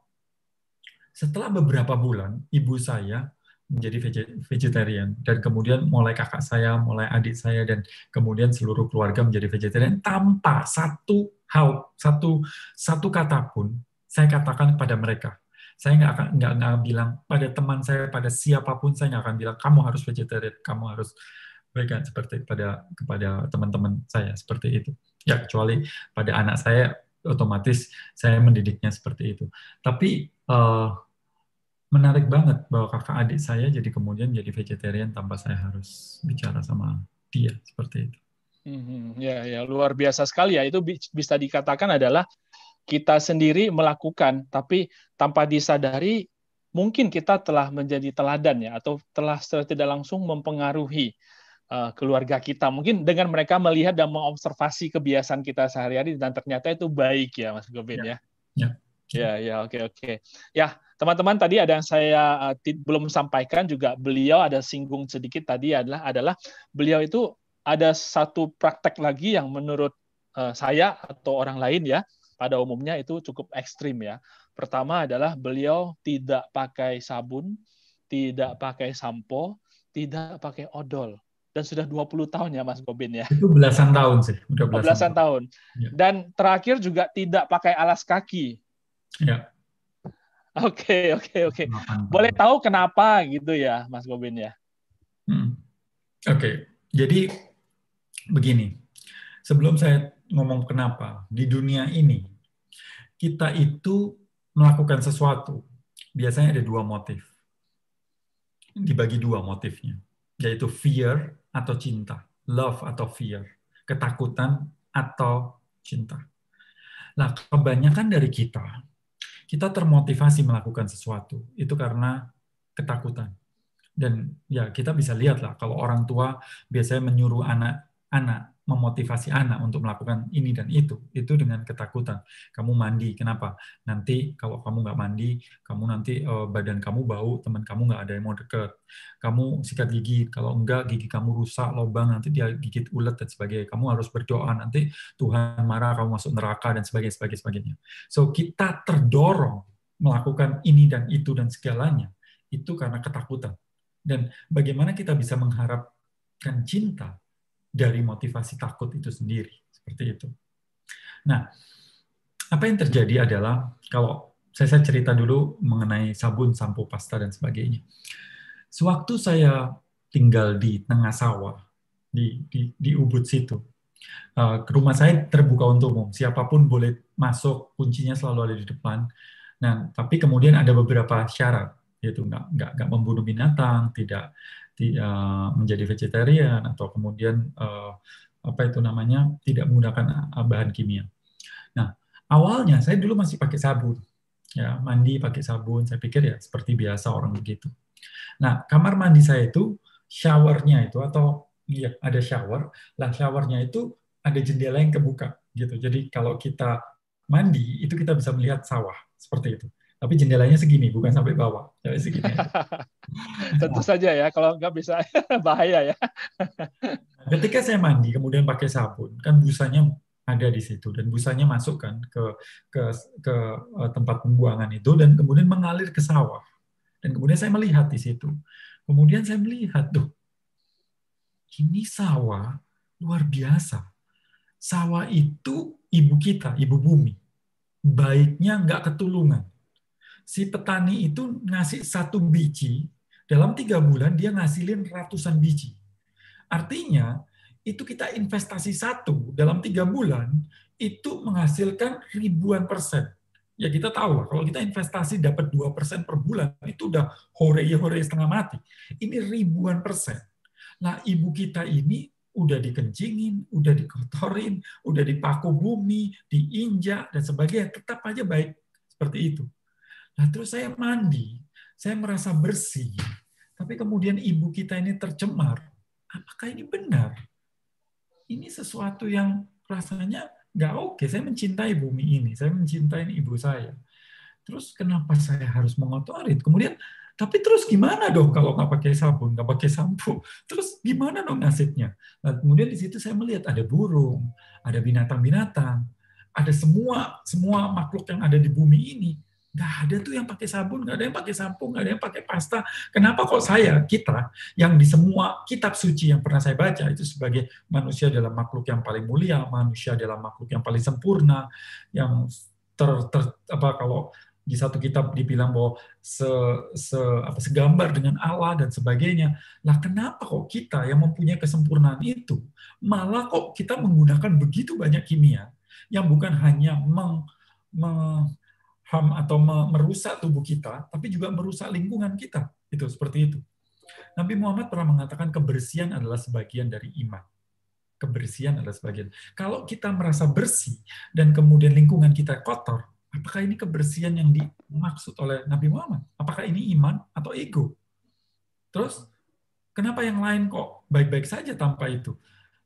Speaker 3: setelah beberapa bulan ibu saya menjadi vegetarian dan kemudian mulai kakak saya, mulai adik saya dan kemudian seluruh keluarga menjadi vegetarian tanpa satu hal, satu satu kata pun saya katakan kepada mereka saya nggak akan nggak nggak bilang pada teman saya, pada siapapun saya nggak akan bilang kamu harus vegetarian, kamu harus vegan seperti pada kepada teman-teman saya seperti itu. Ya kecuali pada anak saya otomatis saya mendidiknya seperti itu. Tapi uh, menarik banget bahwa kakak adik saya jadi kemudian jadi vegetarian tanpa saya harus bicara sama dia seperti
Speaker 1: itu. Mm-hmm. Ya, ya luar biasa sekali ya. Itu bisa dikatakan adalah kita sendiri melakukan, tapi tanpa disadari mungkin kita telah menjadi teladan ya, atau telah secara tidak langsung mempengaruhi uh, keluarga kita. Mungkin dengan mereka melihat dan mengobservasi kebiasaan kita sehari-hari dan ternyata itu baik ya, Mas Gobin ya. ya. Ya, ya, ya, oke, oke. Okay, okay. Ya, teman-teman tadi ada yang saya uh, belum sampaikan juga beliau ada singgung sedikit tadi adalah adalah beliau itu ada satu praktek lagi yang menurut eh, saya atau orang lain ya pada umumnya itu cukup ekstrim ya. Pertama adalah beliau tidak pakai sabun, tidak pakai sampo, tidak pakai odol dan sudah 20 tahun ya Mas Gobin ya. Itu belasan tahun sih, udah belasan, belasan tahun. Ya. Dan terakhir juga tidak pakai alas kaki. Ya. Oke, oke, oke. Boleh tahu kenapa gitu ya Mas Gobin ya?
Speaker 3: Hmm. Oke. Okay. Jadi begini. Sebelum saya ngomong kenapa di dunia ini kita itu melakukan sesuatu biasanya ada dua motif dibagi dua motifnya yaitu fear atau cinta love atau fear ketakutan atau cinta nah kebanyakan dari kita kita termotivasi melakukan sesuatu itu karena ketakutan dan ya kita bisa lihat lah kalau orang tua biasanya menyuruh anak-anak memotivasi anak untuk melakukan ini dan itu itu dengan ketakutan kamu mandi kenapa nanti kalau kamu nggak mandi kamu nanti uh, badan kamu bau teman kamu nggak ada yang mau deket kamu sikat gigi kalau enggak gigi kamu rusak lobang nanti dia gigit ulet dan sebagainya kamu harus berdoa nanti Tuhan marah kamu masuk neraka dan sebagainya sebagainya sebagainya so kita terdorong melakukan ini dan itu dan segalanya itu karena ketakutan dan bagaimana kita bisa mengharapkan cinta dari motivasi takut itu sendiri seperti itu. Nah, apa yang terjadi adalah kalau saya, saya cerita dulu mengenai sabun, sampo, pasta dan sebagainya. Sewaktu saya tinggal di tengah sawah di di, di Ubud situ, ke eh, rumah saya terbuka untuk umum, siapapun boleh masuk, kuncinya selalu ada di depan. Nah, tapi kemudian ada beberapa syarat, yaitu nggak nggak nggak membunuh binatang, tidak Eh, menjadi vegetarian atau kemudian eh, apa itu namanya tidak menggunakan eh, bahan kimia. Nah, awalnya saya dulu masih pakai sabun. Ya, mandi pakai sabun, saya pikir ya seperti biasa orang begitu. Nah, kamar mandi saya itu showernya itu atau ya ada shower, lah showernya itu ada jendela yang kebuka gitu. Jadi kalau kita mandi itu kita bisa melihat sawah seperti itu tapi jendelanya segini, bukan sampai bawah, sampai segini. *laughs*
Speaker 1: Tentu saja ya, kalau nggak bisa *laughs* bahaya ya.
Speaker 3: *laughs* Ketika saya mandi, kemudian pakai sabun, kan busanya ada di situ dan busanya masuk kan ke ke ke e, tempat pembuangan itu dan kemudian mengalir ke sawah dan kemudian saya melihat di situ kemudian saya melihat tuh ini sawah luar biasa sawah itu ibu kita ibu bumi baiknya nggak ketulungan si petani itu ngasih satu biji, dalam tiga bulan dia ngasilin ratusan biji. Artinya, itu kita investasi satu dalam tiga bulan, itu menghasilkan ribuan persen. Ya kita tahu kalau kita investasi dapat dua persen per bulan, itu udah hore-hore ya setengah mati. Ini ribuan persen. Nah, ibu kita ini udah dikencingin, udah dikotorin, udah dipaku bumi, diinjak, dan sebagainya, tetap aja baik seperti itu. Nah, terus saya mandi, saya merasa bersih, tapi kemudian ibu kita ini tercemar. Apakah ini benar? Ini sesuatu yang rasanya nggak oke. Saya mencintai bumi ini, saya mencintai ibu saya. Terus kenapa saya harus mengotori Kemudian, tapi terus gimana dong kalau nggak pakai sabun, nggak pakai sampo? Terus gimana dong nasibnya? Nah, kemudian di situ saya melihat ada burung, ada binatang-binatang, ada semua semua makhluk yang ada di bumi ini Nggak ada tuh yang pakai sabun, nggak ada yang pakai sampo, nggak ada yang pakai pasta. Kenapa kok saya, kita, yang di semua kitab suci yang pernah saya baca, itu sebagai manusia adalah makhluk yang paling mulia, manusia adalah makhluk yang paling sempurna, yang ter, ter apa kalau di satu kitab dibilang bahwa se, se, apa, segambar dengan Allah dan sebagainya. Lah kenapa kok kita yang mempunyai kesempurnaan itu malah kok kita menggunakan begitu banyak kimia yang bukan hanya meng, meng ham atau merusak tubuh kita, tapi juga merusak lingkungan kita. Itu seperti itu. Nabi Muhammad pernah mengatakan kebersihan adalah sebagian dari iman. Kebersihan adalah sebagian. Kalau kita merasa bersih dan kemudian lingkungan kita kotor, apakah ini kebersihan yang dimaksud oleh Nabi Muhammad? Apakah ini iman atau ego? Terus, kenapa yang lain kok baik-baik saja tanpa itu?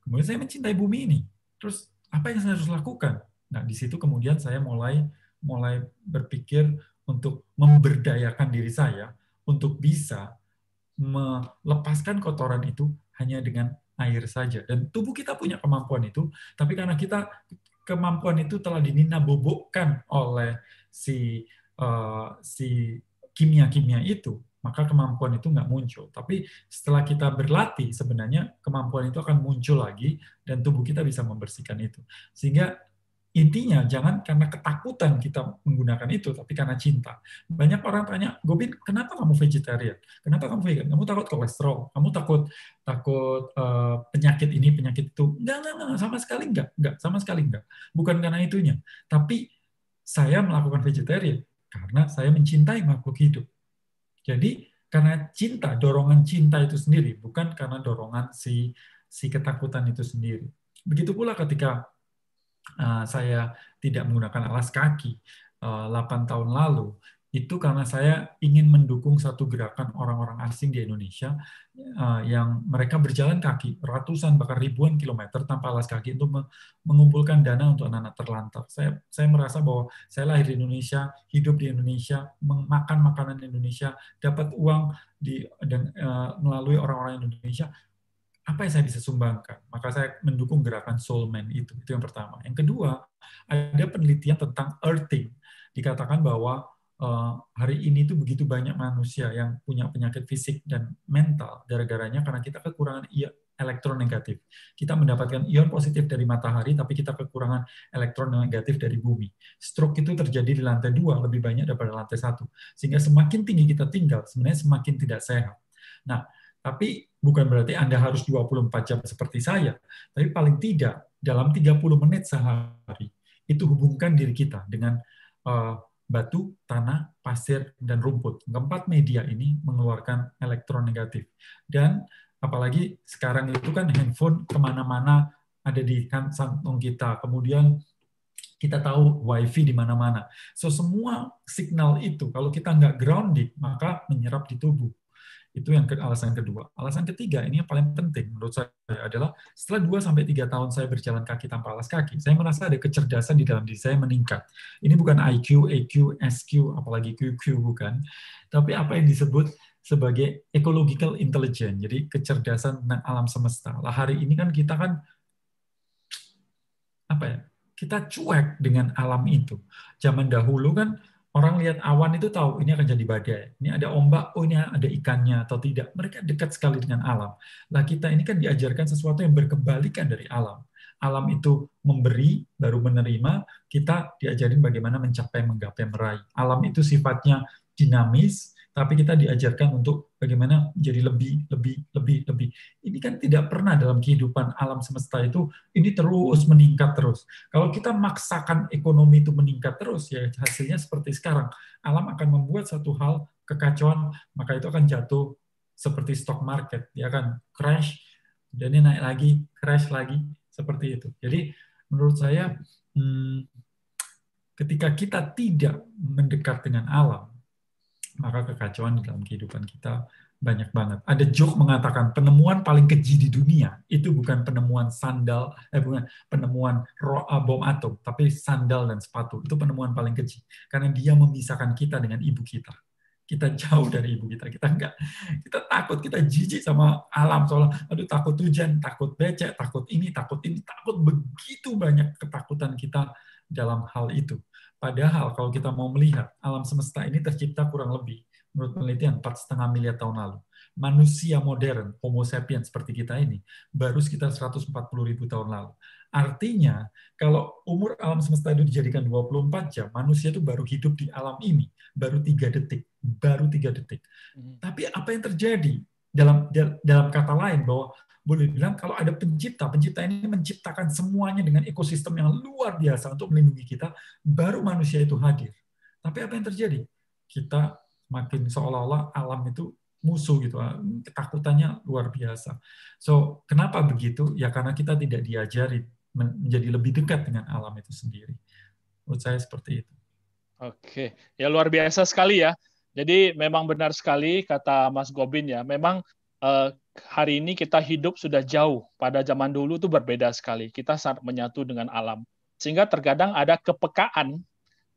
Speaker 3: Kemudian saya mencintai bumi ini. Terus, apa yang saya harus lakukan? Nah, di situ kemudian saya mulai mulai berpikir untuk memberdayakan diri saya untuk bisa melepaskan kotoran itu hanya dengan air saja. Dan tubuh kita punya kemampuan itu, tapi karena kita kemampuan itu telah dinina bobokkan oleh si uh, si kimia-kimia itu, maka kemampuan itu nggak muncul. Tapi setelah kita berlatih, sebenarnya kemampuan itu akan muncul lagi dan tubuh kita bisa membersihkan itu. Sehingga intinya jangan karena ketakutan kita menggunakan itu, tapi karena cinta. Banyak orang tanya, Gobin, kenapa kamu vegetarian? Kenapa kamu vegan? Kamu takut kolesterol? Kamu takut takut uh, penyakit ini, penyakit itu? Enggak, enggak, enggak, sama sekali enggak, enggak, sama sekali enggak. Bukan karena itunya, tapi saya melakukan vegetarian karena saya mencintai makhluk hidup. Jadi karena cinta, dorongan cinta itu sendiri, bukan karena dorongan si si ketakutan itu sendiri. Begitu pula ketika Eh, saya tidak menggunakan alas kaki uh, eh, 8 tahun lalu itu karena saya ingin mendukung satu gerakan orang-orang asing di Indonesia eh, yang mereka berjalan kaki ratusan bahkan ribuan kilometer tanpa alas kaki untuk mengumpulkan dana untuk anak-anak terlantar. Saya saya merasa bahwa saya lahir di Indonesia, hidup di Indonesia, makan makanan Indonesia, dapat uang di dan uh, melalui orang-orang Indonesia apa yang saya bisa sumbangkan? Maka saya mendukung gerakan Soulman itu. Itu yang pertama. Yang kedua, ada penelitian tentang earthing. Dikatakan bahwa eh, hari ini itu begitu banyak manusia yang punya penyakit fisik dan mental gara-garanya karena kita kekurangan iya, elektron negatif. Kita mendapatkan ion positif dari matahari, tapi kita kekurangan elektron negatif dari bumi. Stroke itu terjadi di lantai dua lebih banyak daripada lantai satu. Sehingga semakin tinggi kita tinggal, sebenarnya semakin tidak sehat. Nah, tapi bukan berarti Anda harus 24 jam seperti saya, tapi paling tidak dalam 30 menit sehari itu hubungkan diri kita dengan uh, batu, tanah, pasir, dan rumput. Keempat media ini mengeluarkan elektron negatif. Dan apalagi sekarang itu kan handphone kemana-mana ada di kantong kita. Kemudian kita tahu wifi di mana-mana. So, semua signal itu, kalau kita nggak grounded, maka menyerap di tubuh. Itu yang ke, alasan kedua. Alasan ketiga ini yang paling penting menurut saya adalah setelah 2 3 tahun saya berjalan kaki tanpa alas kaki, saya merasa ada kecerdasan di dalam diri saya meningkat. Ini bukan IQ, EQ, SQ, apalagi QQ bukan, tapi apa yang disebut sebagai ecological intelligence, jadi kecerdasan tentang alam semesta. Lah hari ini kan kita kan apa ya? Kita cuek dengan alam itu. Zaman dahulu kan orang lihat awan itu tahu ini akan jadi badai. Ini ada ombak, oh ini ada ikannya atau tidak. Mereka dekat sekali dengan alam. Nah kita ini kan diajarkan sesuatu yang berkebalikan dari alam. Alam itu memberi, baru menerima, kita diajarin bagaimana mencapai, menggapai, meraih. Alam itu sifatnya dinamis, tapi kita diajarkan untuk bagaimana jadi lebih lebih lebih lebih ini kan tidak pernah dalam kehidupan alam semesta itu ini terus meningkat terus kalau kita maksakan ekonomi itu meningkat terus ya hasilnya seperti sekarang alam akan membuat satu hal kekacauan maka itu akan jatuh seperti stock market dia ya akan crash dan ini naik lagi crash lagi seperti itu jadi menurut saya hmm, ketika kita tidak mendekat dengan alam maka kekacauan di dalam kehidupan kita banyak banget. Ada joke mengatakan penemuan paling keji di dunia itu bukan penemuan sandal, eh bukan penemuan roh, eh, bom atom, tapi sandal dan sepatu. Itu penemuan paling keji karena dia memisahkan kita dengan ibu kita. Kita jauh dari ibu kita. Kita enggak, kita takut, kita jijik sama alam soalnya. Aduh takut hujan, takut becek, takut ini, takut ini, takut begitu banyak ketakutan kita dalam hal itu. Padahal kalau kita mau melihat alam semesta ini tercipta kurang lebih menurut penelitian 4,5 miliar tahun lalu. Manusia modern, homo sapiens seperti kita ini, baru sekitar 140 ribu tahun lalu. Artinya, kalau umur alam semesta itu dijadikan 24 jam, manusia itu baru hidup di alam ini, baru tiga detik, baru tiga detik. Hmm. Tapi apa yang terjadi? Dalam dalam kata lain bahwa boleh bilang kalau ada pencipta, pencipta ini menciptakan semuanya dengan ekosistem yang luar biasa untuk melindungi kita, baru manusia itu hadir. Tapi apa yang terjadi? Kita makin seolah-olah alam itu musuh gitu, ah, ketakutannya luar biasa. So, kenapa begitu? Ya karena kita tidak diajari menjadi lebih dekat dengan alam itu sendiri. Menurut saya seperti itu.
Speaker 1: Oke, ya luar biasa sekali ya. Jadi memang benar sekali kata Mas Gobin ya, memang uh, hari ini kita hidup sudah jauh. Pada zaman dulu itu berbeda sekali. Kita sangat menyatu dengan alam. Sehingga terkadang ada kepekaan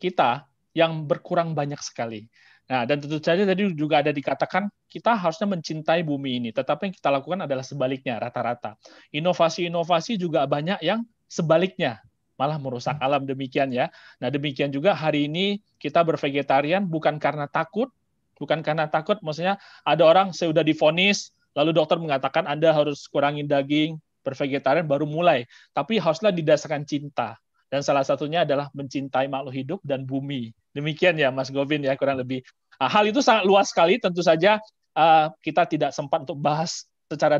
Speaker 1: kita yang berkurang banyak sekali. Nah, dan tentu saja tadi juga ada dikatakan kita harusnya mencintai bumi ini, tetapi yang kita lakukan adalah sebaliknya rata-rata. Inovasi-inovasi juga banyak yang sebaliknya malah merusak alam demikian ya. Nah, demikian juga hari ini kita bervegetarian bukan karena takut, bukan karena takut maksudnya ada orang saya sudah difonis lalu dokter mengatakan Anda harus kurangin daging bervegetarian baru mulai tapi haruslah didasarkan cinta dan salah satunya adalah mencintai makhluk hidup dan bumi demikian ya Mas Govin ya kurang lebih ah, hal itu sangat luas sekali tentu saja ah, kita tidak sempat untuk bahas secara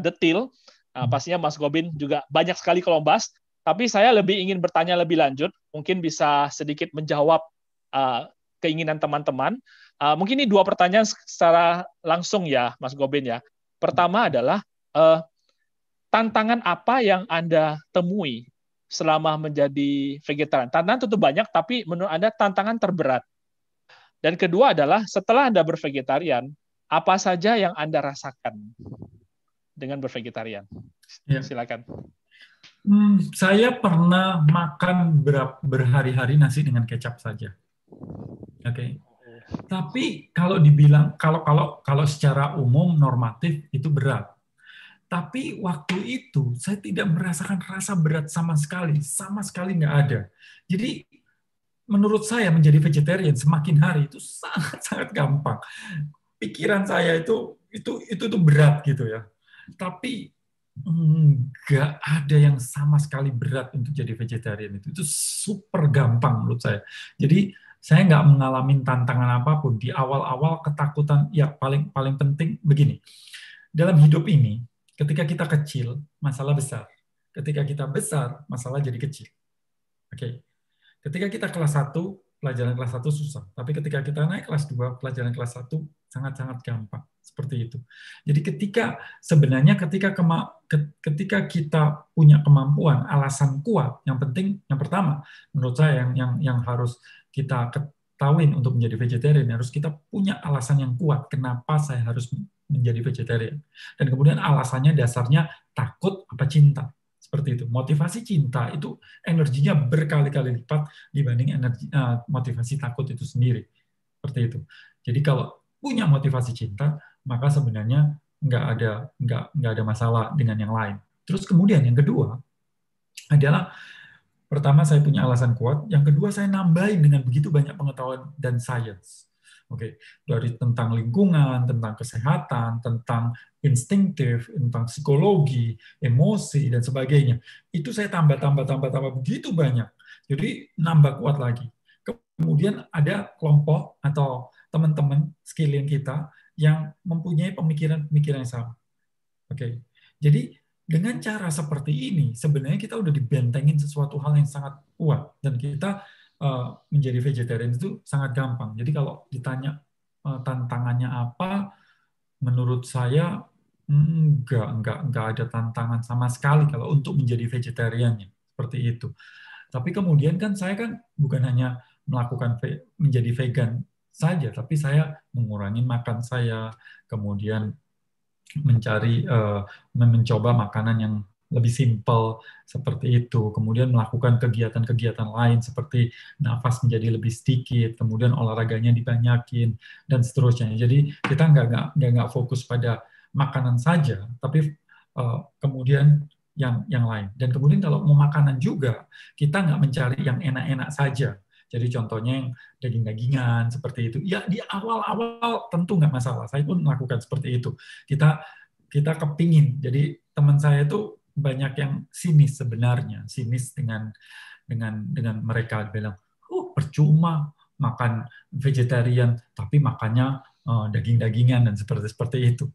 Speaker 1: Uh, pastinya Mas Gobin juga banyak sekali kalau bahas tapi saya lebih ingin bertanya lebih lanjut, mungkin bisa sedikit menjawab uh, keinginan teman-teman. Uh, mungkin ini dua pertanyaan secara langsung ya, Mas Gobin ya. Pertama adalah uh, tantangan apa yang Anda temui selama menjadi vegetarian? Tantangan tentu banyak, tapi menurut Anda tantangan terberat. Dan kedua adalah setelah Anda bervegetarian, apa saja yang Anda rasakan dengan bervegetarian? Ya. Silakan. Hmm, saya
Speaker 3: pernah makan berhari-hari nasi dengan kecap saja. Oke. Okay. Tapi kalau dibilang kalau kalau kalau secara umum normatif itu berat. Tapi waktu itu saya tidak merasakan rasa berat sama sekali, sama sekali nggak ada. Jadi menurut saya menjadi vegetarian semakin hari itu sangat sangat gampang. Pikiran saya itu itu itu tuh berat gitu ya. Tapi nggak ada yang sama sekali berat untuk jadi vegetarian itu. Itu super gampang menurut saya. Jadi saya nggak mengalami tantangan apapun di awal-awal ketakutan ya paling paling penting begini dalam hidup ini ketika kita kecil masalah besar ketika kita besar masalah jadi kecil oke okay. ketika kita kelas 1 pelajaran kelas 1 susah tapi ketika kita naik kelas 2 pelajaran kelas 1 sangat-sangat gampang seperti itu jadi ketika sebenarnya ketika kema, ketika kita punya kemampuan alasan kuat yang penting yang pertama menurut saya yang yang yang harus kita ketahuin untuk menjadi vegetarian harus kita punya alasan yang kuat kenapa saya harus menjadi vegetarian. Dan kemudian alasannya dasarnya takut apa cinta. Seperti itu. Motivasi cinta itu energinya berkali-kali lipat dibanding energi uh, motivasi takut itu sendiri. Seperti itu. Jadi kalau punya motivasi cinta, maka sebenarnya nggak ada nggak nggak ada masalah dengan yang lain. Terus kemudian yang kedua adalah Pertama, saya punya alasan kuat. Yang kedua, saya nambahin dengan begitu banyak pengetahuan dan sains. Oke, okay. dari tentang lingkungan, tentang kesehatan, tentang instinktif, tentang psikologi, emosi dan sebagainya. Itu saya tambah tambah tambah tambah begitu banyak. Jadi nambah kuat lagi. Kemudian ada kelompok atau teman-teman sekeliling kita yang mempunyai pemikiran-pemikiran yang sama. Oke. Okay. Jadi dengan mhm. cara seperti ini sebenarnya kita udah dibentengin sesuatu hal yang sangat kuat dan kita eh, menjadi vegetarian itu sangat gampang. Jadi kalau ditanya eh, tantangannya apa, menurut saya enggak enggak enggak ada tantangan sama sekali kalau untuk menjadi ya seperti itu. Tapi kemudian kan saya kan bukan hanya melakukan menjadi vegan saja, tapi saya mengurangi makan saya, kemudian mencari uh, mencoba makanan yang lebih simpel seperti itu, kemudian melakukan kegiatan-kegiatan lain seperti nafas menjadi lebih sedikit, kemudian olahraganya dibanyakin dan seterusnya. Jadi kita nggak nggak nggak fokus pada makanan saja, tapi uh, kemudian yang yang lain. Dan kemudian kalau mau makanan juga kita nggak mencari yang enak-enak saja, jadi contohnya yang daging-dagingan seperti itu. Ya di awal-awal tentu nggak masalah. Saya pun melakukan seperti itu. Kita kita kepingin. Jadi teman saya itu banyak yang sinis sebenarnya, sinis dengan dengan dengan mereka bilang, oh percuma makan vegetarian tapi makannya uh, daging-dagingan dan seperti seperti itu.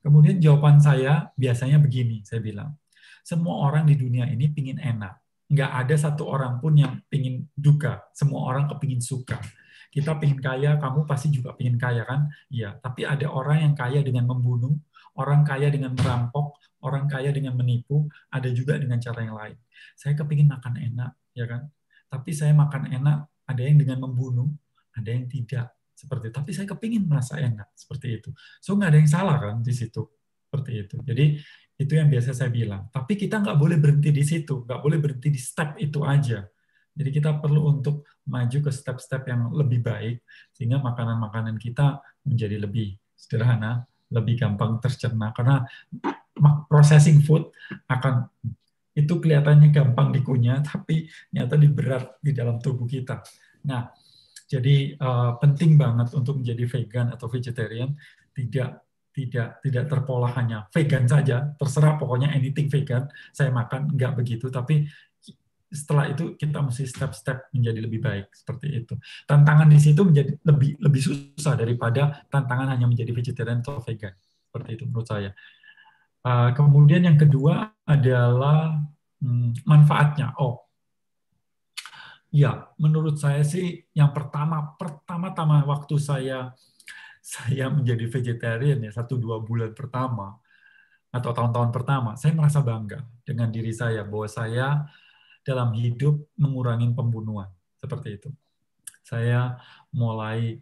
Speaker 3: Kemudian jawaban saya biasanya begini, saya bilang, semua orang di dunia ini pingin enak nggak ada satu orang pun yang pingin duka. Semua orang kepingin suka. Kita pingin kaya, kamu pasti juga pingin kaya kan? Iya. Tapi ada orang yang kaya dengan membunuh, orang kaya dengan merampok, orang kaya dengan menipu, ada juga dengan cara yang lain. Saya kepingin makan enak, ya kan? Tapi saya makan enak, ada yang dengan membunuh, ada yang tidak. Seperti itu. Tapi saya kepingin merasa enak, seperti itu. So nggak ada yang salah kan di situ, seperti itu. Jadi itu yang biasa saya bilang. Tapi kita nggak boleh berhenti di situ, nggak boleh berhenti di step itu aja. Jadi kita perlu untuk maju ke step-step yang lebih baik, sehingga makanan-makanan kita menjadi lebih sederhana, lebih gampang tercerna. Karena processing food akan itu kelihatannya gampang dikunyah, *laughs* tapi nyata diberat di dalam tubuh kita. Nah, jadi uh, penting banget untuk menjadi vegan atau vegetarian tidak tidak tidak terpola hanya vegan saja terserah pokoknya anything vegan saya makan nggak begitu tapi setelah itu kita mesti step-step menjadi lebih baik seperti itu tantangan di situ menjadi lebih lebih susah daripada tantangan hanya menjadi vegetarian atau vegan seperti itu menurut saya uh, kemudian yang kedua adalah hmm, manfaatnya oh ya menurut saya sih yang pertama pertama-tama waktu saya saya menjadi vegetarian ya satu dua bulan pertama atau tahun-tahun pertama, saya merasa bangga dengan diri saya bahwa saya dalam hidup mengurangi pembunuhan seperti itu. Saya mulai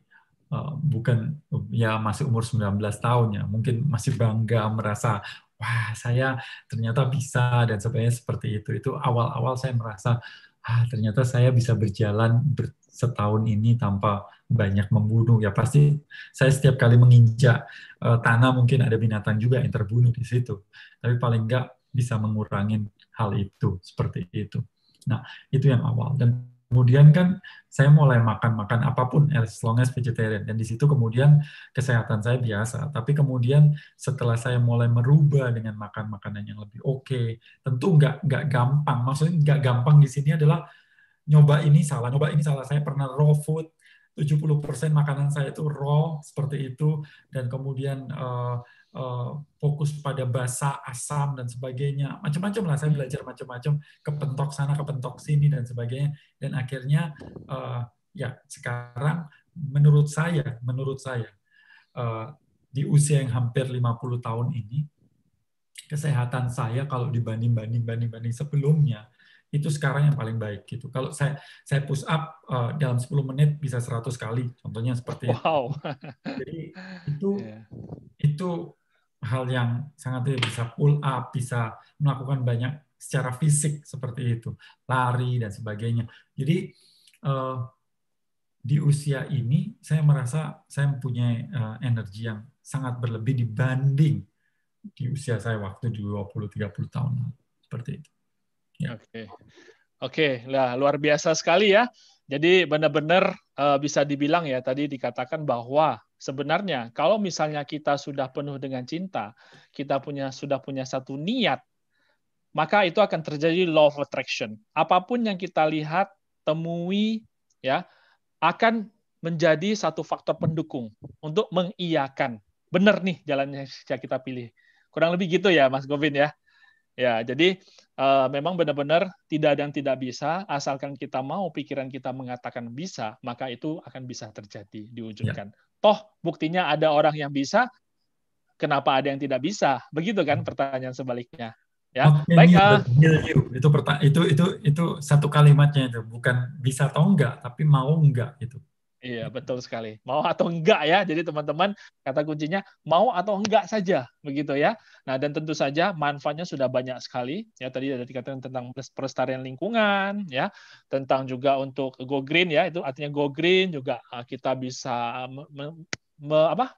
Speaker 3: eh, bukan ya masih umur 19 tahun ya, mungkin masih bangga merasa wah saya ternyata bisa dan sebagainya seperti itu. Itu awal-awal saya merasa ah ternyata saya bisa berjalan setahun ini tanpa banyak membunuh ya pasti saya setiap kali menginjak uh, tanah mungkin ada binatang juga yang terbunuh di situ tapi paling enggak bisa mengurangi hal itu seperti itu nah itu yang awal dan kemudian kan saya mulai makan-makan apapun as long as vegetarian dan di situ kemudian kesehatan saya biasa tapi kemudian setelah saya mulai merubah dengan makan makanan yang lebih oke okay, tentu nggak nggak gampang maksudnya nggak gampang di sini adalah nyoba ini salah, nyoba ini salah. Saya pernah raw food, 70% makanan saya itu raw seperti itu dan kemudian uh, uh, fokus pada basa asam dan sebagainya macam-macam lah saya belajar macam-macam kepentok sana kepentok sini dan sebagainya dan akhirnya uh, ya sekarang menurut saya menurut saya uh, di usia yang hampir 50 tahun ini kesehatan saya kalau dibanding banding banding banding sebelumnya itu sekarang yang paling baik gitu. Kalau saya saya push up uh, dalam 10 menit bisa 100 kali, contohnya seperti wow. *laughs* itu. Jadi itu yeah. itu hal yang sangat bisa pull up, bisa melakukan banyak secara fisik seperti itu, lari dan sebagainya. Jadi uh, di usia ini saya merasa saya mempunyai uh, energi yang sangat berlebih dibanding di usia saya waktu 20 30 tahun lalu. Seperti itu. Ya.
Speaker 2: Oke, okay.
Speaker 1: oke, okay. luar biasa sekali ya. Jadi benar-benar uh, bisa dibilang ya tadi dikatakan bahwa sebenarnya kalau misalnya kita sudah penuh dengan cinta, kita punya sudah punya satu niat, maka itu akan terjadi law of attraction. Apapun yang kita lihat, temui, ya akan menjadi satu faktor pendukung untuk mengiakan. Benar nih jalannya yang kita pilih. Kurang lebih gitu ya, Mas Govin ya. Ya, jadi uh, memang benar-benar tidak ada yang tidak bisa, asalkan kita mau pikiran kita mengatakan bisa, maka itu akan bisa terjadi diwujudkan. Ya. Toh buktinya ada orang yang bisa, kenapa ada yang tidak bisa? Begitu kan pertanyaan sebaliknya. Ya,
Speaker 3: Not iya, baik. uh, Itu, itu itu itu satu kalimatnya itu bukan bisa atau enggak, tapi mau enggak itu.
Speaker 1: Iya, betul sekali. Mau atau enggak ya. Jadi teman-teman, kata kuncinya mau atau enggak saja, begitu ya. Nah, dan tentu saja manfaatnya sudah banyak sekali. Ya, tadi ada dikatakan tentang perestarian lingkungan, ya. Tentang juga untuk go green ya, itu artinya go green juga ah, kita bisa ah, me, me, apa?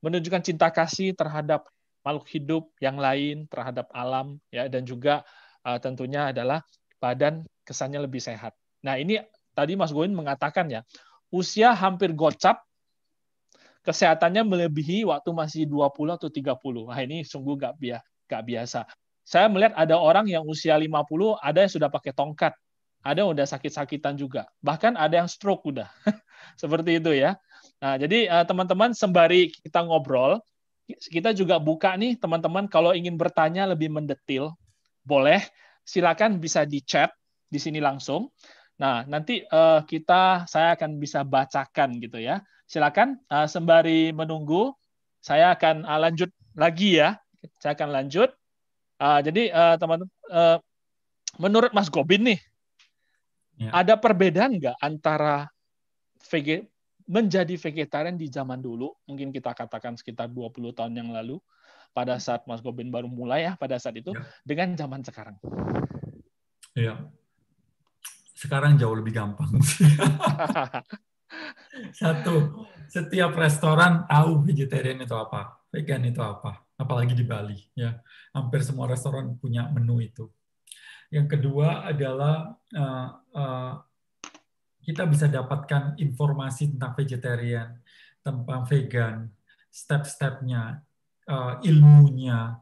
Speaker 1: menunjukkan cinta kasih terhadap makhluk hidup yang lain, terhadap alam ya dan juga uh, tentunya adalah badan kesannya lebih sehat. Nah, ini tadi Mas Goin mengatakan ya, usia hampir gocap, kesehatannya melebihi waktu masih 20 atau 30. Nah, ini sungguh gak, bi- gak biasa. Saya melihat ada orang yang usia 50, ada yang sudah pakai tongkat, ada yang sudah sakit-sakitan juga. Bahkan ada yang stroke udah. *laughs* Seperti itu ya. Nah, jadi eh, teman-teman sembari kita ngobrol, kita juga buka nih teman-teman kalau ingin bertanya lebih mendetil, boleh silakan bisa di chat di sini langsung Nah, nanti uh, kita saya akan bisa bacakan gitu ya. Silakan uh, sembari menunggu, saya akan uh, lanjut lagi ya. Saya akan lanjut. Uh, jadi uh, teman-teman, uh, menurut Mas Gobin nih, ya. ada perbedaan nggak antara vege menjadi vegetarian di zaman dulu, mungkin kita katakan sekitar 20 tahun yang lalu, pada saat Mas Gobin baru mulai ya pada saat itu, ya. dengan zaman sekarang?
Speaker 3: Iya sekarang jauh lebih gampang. *laughs* Satu, setiap restoran tahu vegetarian itu apa, vegan itu apa, apalagi di Bali ya. Hampir semua restoran punya menu itu. Yang kedua adalah uh, uh, kita bisa dapatkan informasi tentang vegetarian, tentang vegan, step-stepnya, uh, ilmunya,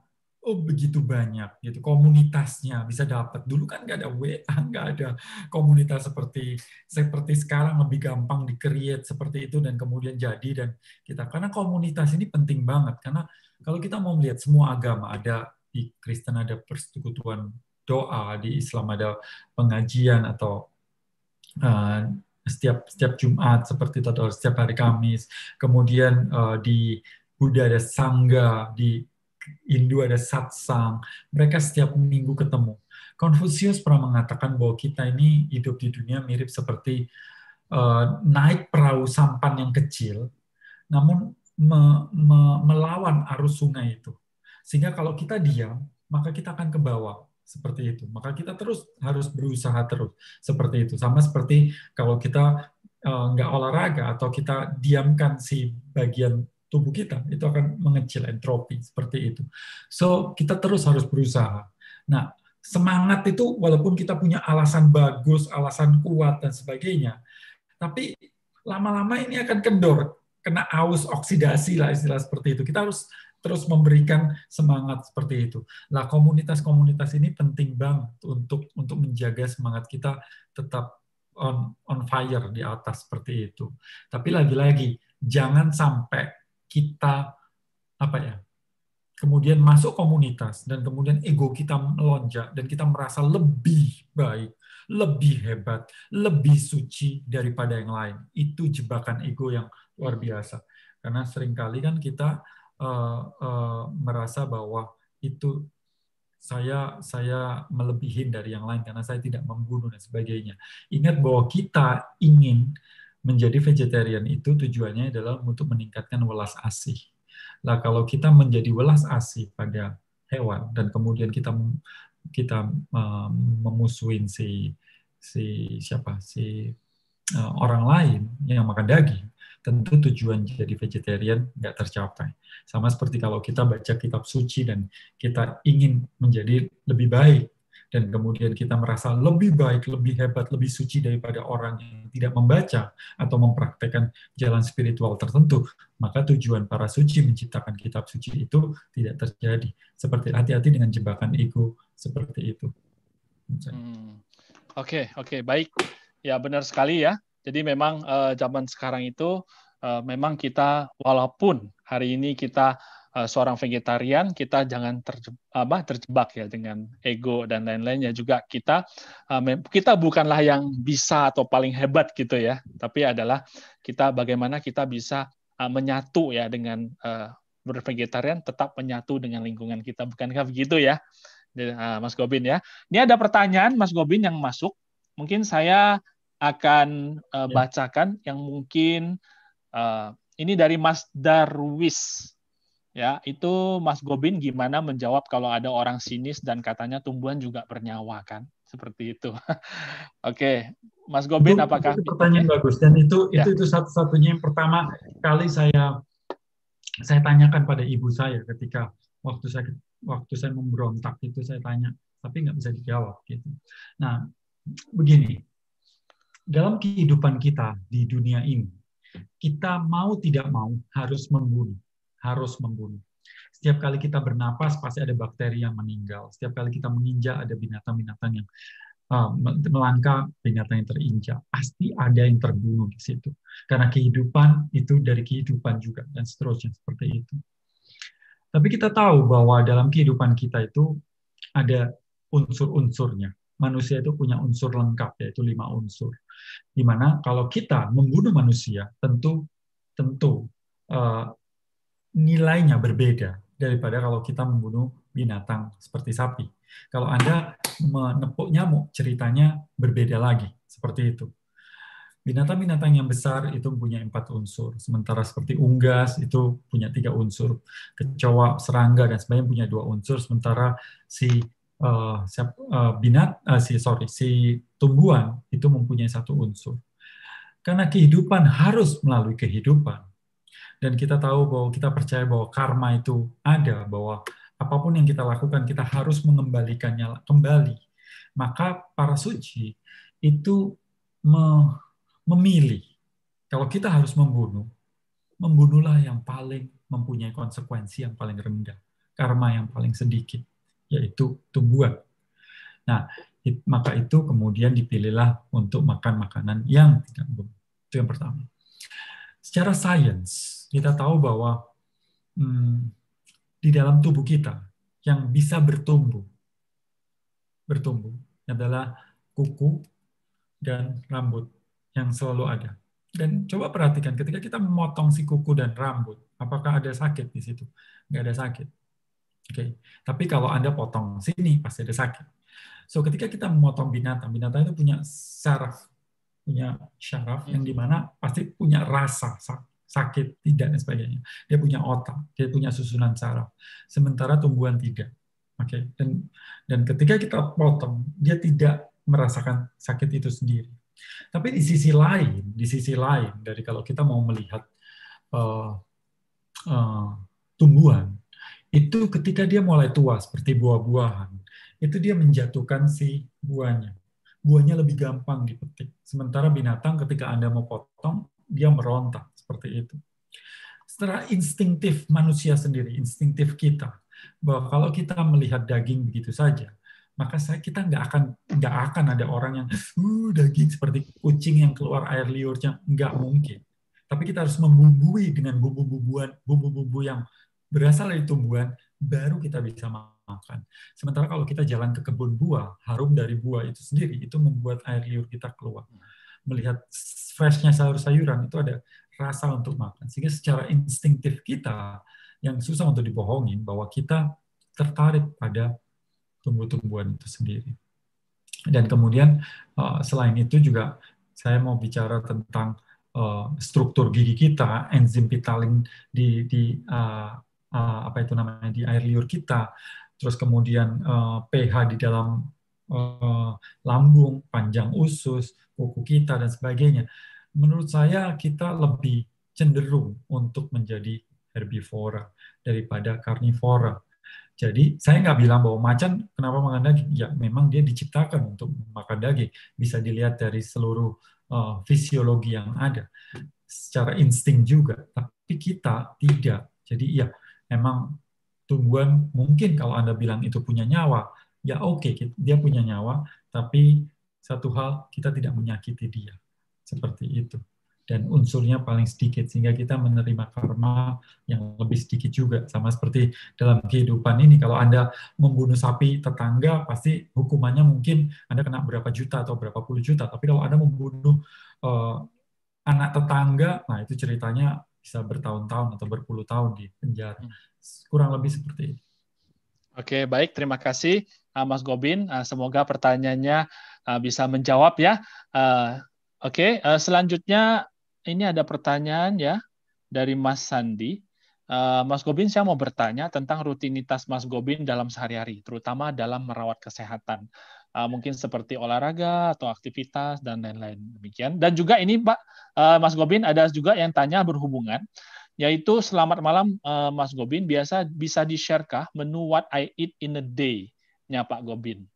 Speaker 3: oh begitu banyak gitu komunitasnya bisa dapat dulu kan nggak ada WA *laughs* nggak ada komunitas seperti seperti sekarang lebih gampang di create seperti itu dan kemudian jadi dan kita karena komunitas ini penting banget karena kalau kita mau melihat semua agama ada di Kristen ada persekutuan doa di Islam ada pengajian atau uh, setiap setiap Jumat seperti itu atau setiap hari Kamis kemudian uh, di Buddha ada sangga di Hindu ada satsang, mereka setiap minggu ketemu. Konfusius pernah mengatakan bahwa kita ini hidup di dunia mirip seperti uh, naik perahu sampan yang kecil, namun me, me, melawan arus sungai itu. Sehingga kalau kita diam, maka kita akan ke bawah seperti itu. Maka kita terus harus berusaha terus seperti itu. Sama seperti kalau kita uh, nggak olahraga atau kita diamkan si bagian tubuh kita itu akan mengecil entropi seperti itu. So kita terus harus berusaha. Nah semangat itu walaupun kita punya alasan bagus, alasan kuat dan sebagainya, tapi lama-lama ini akan kendor, kena aus oksidasi lah istilah seperti itu. Kita harus terus memberikan semangat seperti itu. Lah komunitas-komunitas ini penting banget untuk untuk menjaga semangat kita tetap on on fire di atas seperti itu. Tapi lagi-lagi jangan sampai kita apa ya kemudian masuk komunitas dan kemudian ego kita melonjak dan kita merasa lebih baik, lebih hebat, lebih suci daripada yang lain. Itu jebakan ego yang luar biasa. Karena seringkali kan kita uh, uh, merasa bahwa itu saya saya melebihin dari yang lain karena saya tidak membunuh dan sebagainya. Ingat bahwa kita ingin menjadi vegetarian itu tujuannya adalah untuk meningkatkan welas asih. Nah, kalau kita menjadi welas asih pada hewan dan kemudian kita kita um, memusuhin si si siapa si e, orang lain yang makan daging, tentu tujuan jadi vegetarian nggak tercapai. Sama seperti kalau kita baca kitab suci dan kita ingin menjadi lebih baik dan kemudian kita merasa lebih baik, lebih hebat, lebih suci daripada orang yang tidak membaca atau mempraktekkan jalan spiritual tertentu, maka tujuan para suci menciptakan kitab suci itu tidak terjadi. Seperti hati-hati dengan jebakan ego seperti itu. Oke, hmm. oke,
Speaker 1: okay, okay, baik. Ya benar sekali ya. Jadi memang uh, zaman sekarang itu uh, memang kita walaupun hari ini kita Eh, seorang vegetarian kita jangan terjebak, terjebak ya dengan ego dan lain-lainnya juga kita eh, kita bukanlah yang bisa atau paling hebat gitu ya tapi adalah kita bagaimana kita bisa eh, menyatu ya dengan bervegetarian tetap menyatu dengan lingkungan kita bukankah begitu ya Mas Gobin ya ini ada pertanyaan Mas Gobin yang masuk mungkin saya akan ya. bacakan yang mungkin ini dari Mas Darwis Ya, itu Mas Gobin gimana menjawab kalau ada orang sinis dan katanya tumbuhan juga bernyawa kan? Seperti itu. *laughs* Oke, Mas Gobin itu, apakah itu pertanyaan ya? bagus
Speaker 2: dan itu ya. itu itu
Speaker 1: satu-satunya yang
Speaker 3: pertama kali saya saya tanyakan pada ibu saya ketika waktu saya waktu saya memberontak itu saya tanya tapi nggak bisa dijawab gitu. Nah, begini. Dalam kehidupan kita di dunia ini, kita mau tidak mau harus membunuh harus membunuh. Setiap kali kita bernapas pasti ada bakteri yang meninggal. Setiap kali kita menginjak ada binatang-binatang yang uh, melangkah, binatang yang terinjak. Pasti ada yang terbunuh di situ. Karena kehidupan itu dari kehidupan juga dan seterusnya seperti itu. Tapi kita tahu bahwa dalam kehidupan kita itu ada unsur-unsurnya. Manusia itu punya unsur lengkap yaitu lima unsur. Dimana kalau kita membunuh manusia tentu tentu eh, nilainya berbeda daripada kalau kita membunuh binatang seperti sapi. Kalau Anda menepuk nyamuk, ceritanya berbeda lagi, seperti itu. Binatang-binatang yang besar itu punya empat unsur, sementara seperti unggas itu punya tiga unsur, kecoa, serangga dan sebagainya punya dua unsur, sementara si uh, binat, uh, si sorry, si tumbuhan itu mempunyai satu unsur. Karena kehidupan harus melalui kehidupan, dan kita tahu bahwa kita percaya bahwa karma itu ada, bahwa apapun yang kita lakukan kita harus mengembalikannya kembali. Maka para suci itu memilih kalau kita harus membunuh, membunuhlah yang paling mempunyai konsekuensi yang paling rendah, karma yang paling sedikit, yaitu tumbuhan. Nah, maka itu kemudian dipilihlah untuk makan makanan yang tidak membunuh. Itu yang pertama. Secara sains, kita tahu bahwa hmm, di dalam tubuh kita yang bisa bertumbuh bertumbuh adalah kuku dan rambut yang selalu ada. Dan coba perhatikan ketika kita memotong si kuku dan rambut, apakah ada sakit di situ? Nggak ada sakit. Oke. Okay. Tapi kalau Anda potong sini pasti ada sakit. So ketika kita memotong binatang, binatang itu punya saraf, punya syaraf yang iya. dimana pasti punya rasa sakit sakit, tidak, dan sebagainya. Dia punya otak, dia punya susunan saraf. Sementara tumbuhan tidak. Oke, okay? dan dan ketika kita potong, dia tidak merasakan sakit itu sendiri. Tapi di sisi lain, di sisi lain dari kalau kita mau melihat uh, uh, tumbuhan, itu ketika dia mulai tua seperti buah-buahan, itu dia menjatuhkan si buahnya. Buahnya lebih gampang dipetik. Sementara binatang ketika Anda mau potong, dia meronta seperti itu. Secara instingtif manusia sendiri, instingtif kita, bahwa kalau kita melihat daging begitu saja, maka saya kita nggak akan nggak akan ada orang yang uh, daging seperti kucing yang keluar air liurnya nggak mungkin tapi kita harus membumbui dengan bumbu-bumbuan bumbu-bumbu yang berasal dari tumbuhan baru kita bisa makan sementara kalau kita jalan ke kebun buah harum dari buah itu sendiri itu membuat air liur kita keluar melihat freshnya sayur-sayuran itu ada rasa untuk makan. Sehingga secara instingtif kita yang susah untuk dibohongin bahwa kita tertarik pada tumbuh-tumbuhan itu sendiri. Dan kemudian eh, selain itu juga saya mau bicara tentang eh, struktur gigi kita, enzim pitalin di, di eh, apa itu namanya di air liur kita, terus kemudian pH di dalam lambung, panjang usus, kuku kita dan sebagainya menurut saya kita lebih cenderung untuk menjadi herbivora daripada karnivora. Jadi saya nggak bilang bahwa macan kenapa makan daging, ya memang dia diciptakan untuk makan daging. Bisa dilihat dari seluruh uh, fisiologi yang ada, secara insting juga. Tapi kita tidak. Jadi ya memang tumbuhan mungkin kalau anda bilang itu punya nyawa, ya oke okay, dia punya nyawa, tapi satu hal kita tidak menyakiti dia seperti itu dan unsurnya paling sedikit sehingga kita menerima karma yang lebih sedikit juga sama seperti dalam kehidupan ini kalau Anda membunuh sapi tetangga pasti hukumannya mungkin Anda kena berapa juta atau berapa puluh juta tapi kalau Anda membunuh uh, anak tetangga nah itu ceritanya bisa bertahun-tahun atau berpuluh tahun di penjara hmm. kurang lebih seperti itu
Speaker 1: Oke baik terima kasih eh, Mas Gobin eh, semoga pertanyaannya bisa menjawab ya Oke, okay, uh, eh, selanjutnya ini ada pertanyaan ya dari Mas Sandi. Uh, Mas Gobin, saya mau bertanya tentang rutinitas Mas Gobin dalam sehari-hari, terutama dalam merawat kesehatan. Uh, mungkin seperti olahraga atau aktivitas dan lain-lain demikian. Dan juga ini Pak uh, Mas Gobin ada juga yang tanya berhubungan, yaitu selamat malam uh, Mas Gobin, biasa bisa di-sharekah menu what I eat in a day-nya Pak Gobin.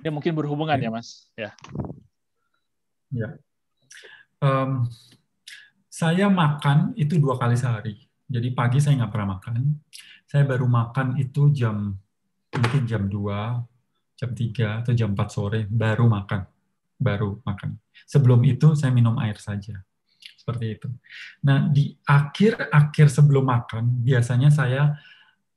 Speaker 1: Ini mungkin berhubungan ya, ya Mas. Ya.
Speaker 3: Ya um, saya makan itu dua kali sehari. Jadi pagi saya nggak pernah makan. Saya baru makan itu jam mungkin jam 2, jam 3, atau jam 4 sore baru makan. Baru makan. Sebelum itu saya minum air saja. Seperti itu. Nah, di akhir-akhir sebelum makan, biasanya saya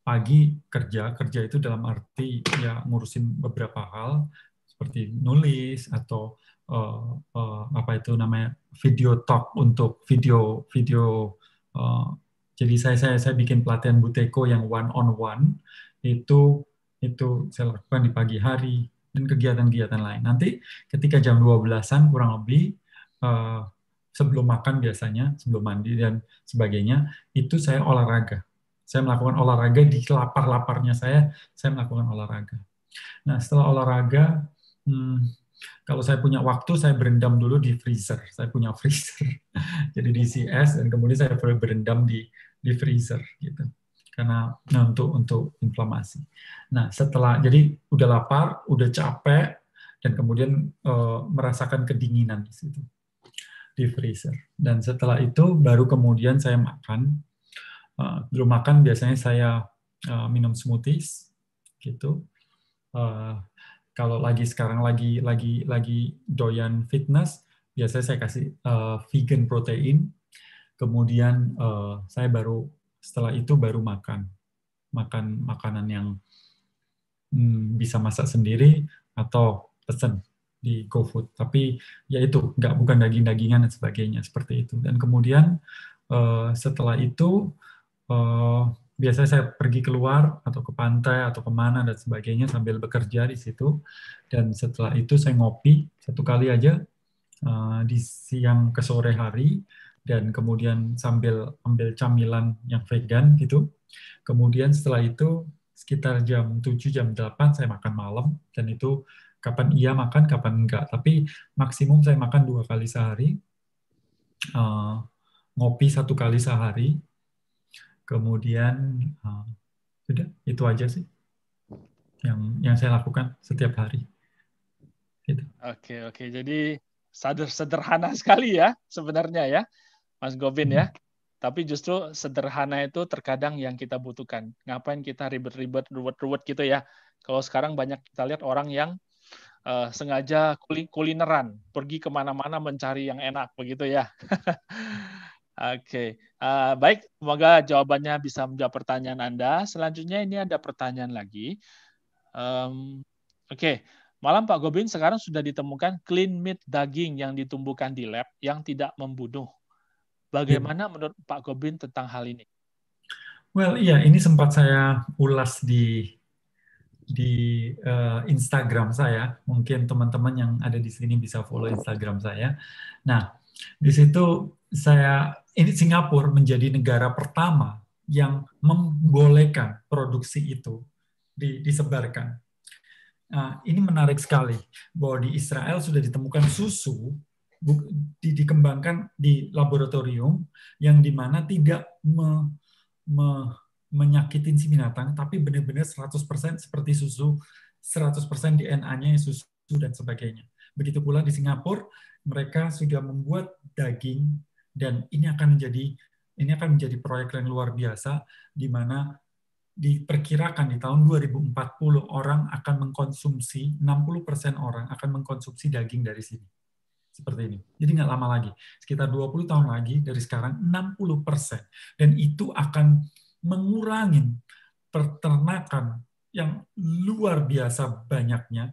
Speaker 3: pagi kerja. Kerja itu dalam arti ya ngurusin beberapa hal, seperti nulis atau uh, uh, apa itu namanya video talk untuk video video uh, jadi saya saya saya bikin pelatihan buteko yang one on one itu itu saya lakukan di pagi hari dan kegiatan-kegiatan lain. Nanti ketika jam 12-an kurang lebih uh, sebelum makan biasanya, sebelum mandi dan sebagainya, itu saya olahraga. Saya melakukan olahraga di lapar-laparnya saya, saya melakukan olahraga. Nah, setelah olahraga, hmm, kalau saya punya waktu, saya berendam dulu di freezer. Saya punya freezer, *laughs* jadi di CS dan kemudian saya berendam di di freezer gitu. Karena nah, untuk untuk inflamasi. Nah setelah jadi udah lapar, udah capek, dan kemudian e, merasakan kedinginan di situ di freezer. Dan setelah itu baru kemudian saya makan. Uh, makan biasanya saya uh, minum smoothies gitu. Uh, kalau lagi sekarang lagi lagi lagi doyan fitness biasanya saya kasih uh, vegan protein kemudian uh, saya baru setelah itu baru makan makan makanan yang hmm, bisa masak sendiri atau pesen di GoFood tapi ya itu nggak bukan daging-dagingan dan sebagainya seperti itu dan kemudian uh, setelah itu uh, biasanya saya pergi keluar atau ke pantai atau kemana dan sebagainya sambil bekerja di situ. Dan setelah itu saya ngopi satu kali aja uh, di siang ke sore hari dan kemudian sambil ambil camilan yang vegan gitu. Kemudian setelah itu sekitar jam 7 jam 8 saya makan malam dan itu kapan iya makan kapan enggak tapi maksimum saya makan dua kali sehari uh, ngopi satu kali sehari kemudian uh, sudah itu aja sih yang yang saya lakukan setiap hari.
Speaker 2: Gitu. Oke oke
Speaker 1: jadi sederhana *laughs* sekali ya sebenarnya ya Mas Gobin ya. hmm. ya. Tapi justru sederhana itu terkadang yang kita butuhkan. Ngapain kita ribet-ribet, ruwet-ruwet gitu ya. Kalau sekarang banyak kita lihat orang yang uh, sengaja kulineran, pergi kemana-mana mencari yang enak begitu ya. *laughs* Oke, okay. uh, eh, baik. Semoga jawabannya bisa menjawab pertanyaan Anda. Selanjutnya ini ada pertanyaan lagi. Um, Oke, okay. malam Pak Gobin sekarang sudah ditemukan clean meat daging yang ditumbuhkan di lab yang tidak membunuh. Bagaimana hmm. menurut Pak Gobin tentang hal ini?
Speaker 3: Well, iya, ini sempat saya ulas di di uh, Instagram saya. Mungkin teman-teman yang ada di sini bisa follow Instagram saya. Nah, di situ saya ini Singapura menjadi negara pertama yang membolehkan produksi itu di, disebarkan. Nah, ini menarik sekali bahwa di Israel sudah ditemukan susu bu, di, dikembangkan di laboratorium yang dimana tidak me, me, menyakitin si binatang, tapi benar-benar 100% seperti susu, 100% DNA-nya susu dan sebagainya. Begitu pula di Singapura mereka sudah membuat daging dan ini akan menjadi ini akan menjadi proyek yang luar biasa di mana diperkirakan di tahun 2040 orang akan mengkonsumsi 60% orang akan mengkonsumsi daging dari sini. Seperti ini. Jadi nggak lama lagi. Sekitar 20 tahun lagi dari sekarang 60%. Dan itu akan mengurangi peternakan yang luar biasa banyaknya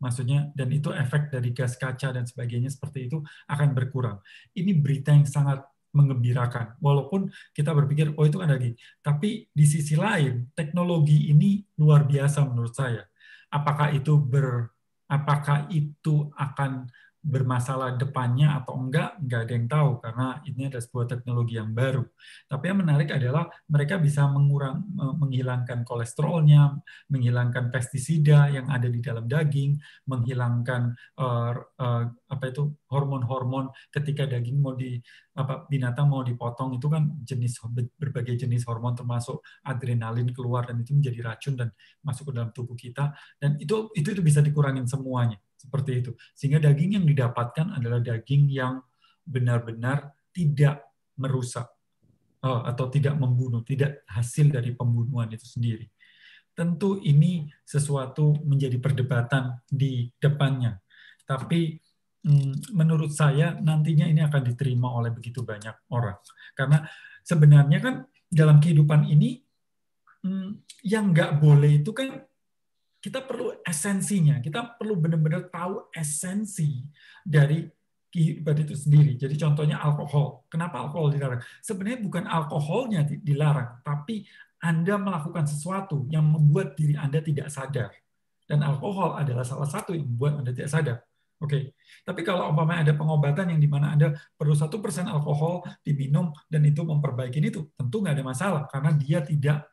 Speaker 3: maksudnya dan itu efek dari gas kaca dan sebagainya seperti itu akan berkurang. Ini berita yang sangat mengembirakan. Walaupun kita berpikir oh itu kan lagi, tapi di sisi lain teknologi ini luar biasa menurut saya. Apakah itu ber apakah itu akan bermasalah depannya atau enggak, enggak ada yang tahu karena ini adalah sebuah teknologi yang baru. Tapi yang menarik adalah mereka bisa mengurang, menghilangkan kolesterolnya, menghilangkan pestisida yang ada di dalam daging, menghilangkan uh, uh, apa itu hormon-hormon ketika daging mau di apa binatang mau dipotong itu kan jenis berbagai jenis hormon termasuk adrenalin keluar dan itu menjadi racun dan masuk ke dalam tubuh kita dan itu itu, itu bisa dikurangin semuanya seperti itu. Sehingga daging yang didapatkan adalah daging yang benar-benar tidak merusak eh, atau tidak membunuh, tidak hasil dari pembunuhan itu sendiri. Tentu ini sesuatu menjadi perdebatan di depannya. Tapi mm, menurut saya nantinya ini akan diterima oleh begitu banyak orang. Karena sebenarnya kan dalam kehidupan ini mm, yang nggak boleh itu kan kita perlu esensinya, kita perlu benar-benar tahu esensi dari kehidupan itu sendiri. Jadi contohnya alkohol. Kenapa alkohol dilarang? Sebenarnya bukan alkoholnya dilarang, tapi Anda melakukan sesuatu yang membuat diri Anda tidak sadar. Dan alkohol adalah salah satu yang membuat Anda tidak sadar. Oke, okay. tapi kalau umpamanya ada pengobatan yang dimana Anda perlu satu persen alkohol diminum dan itu memperbaiki itu, tentu nggak ada masalah karena dia tidak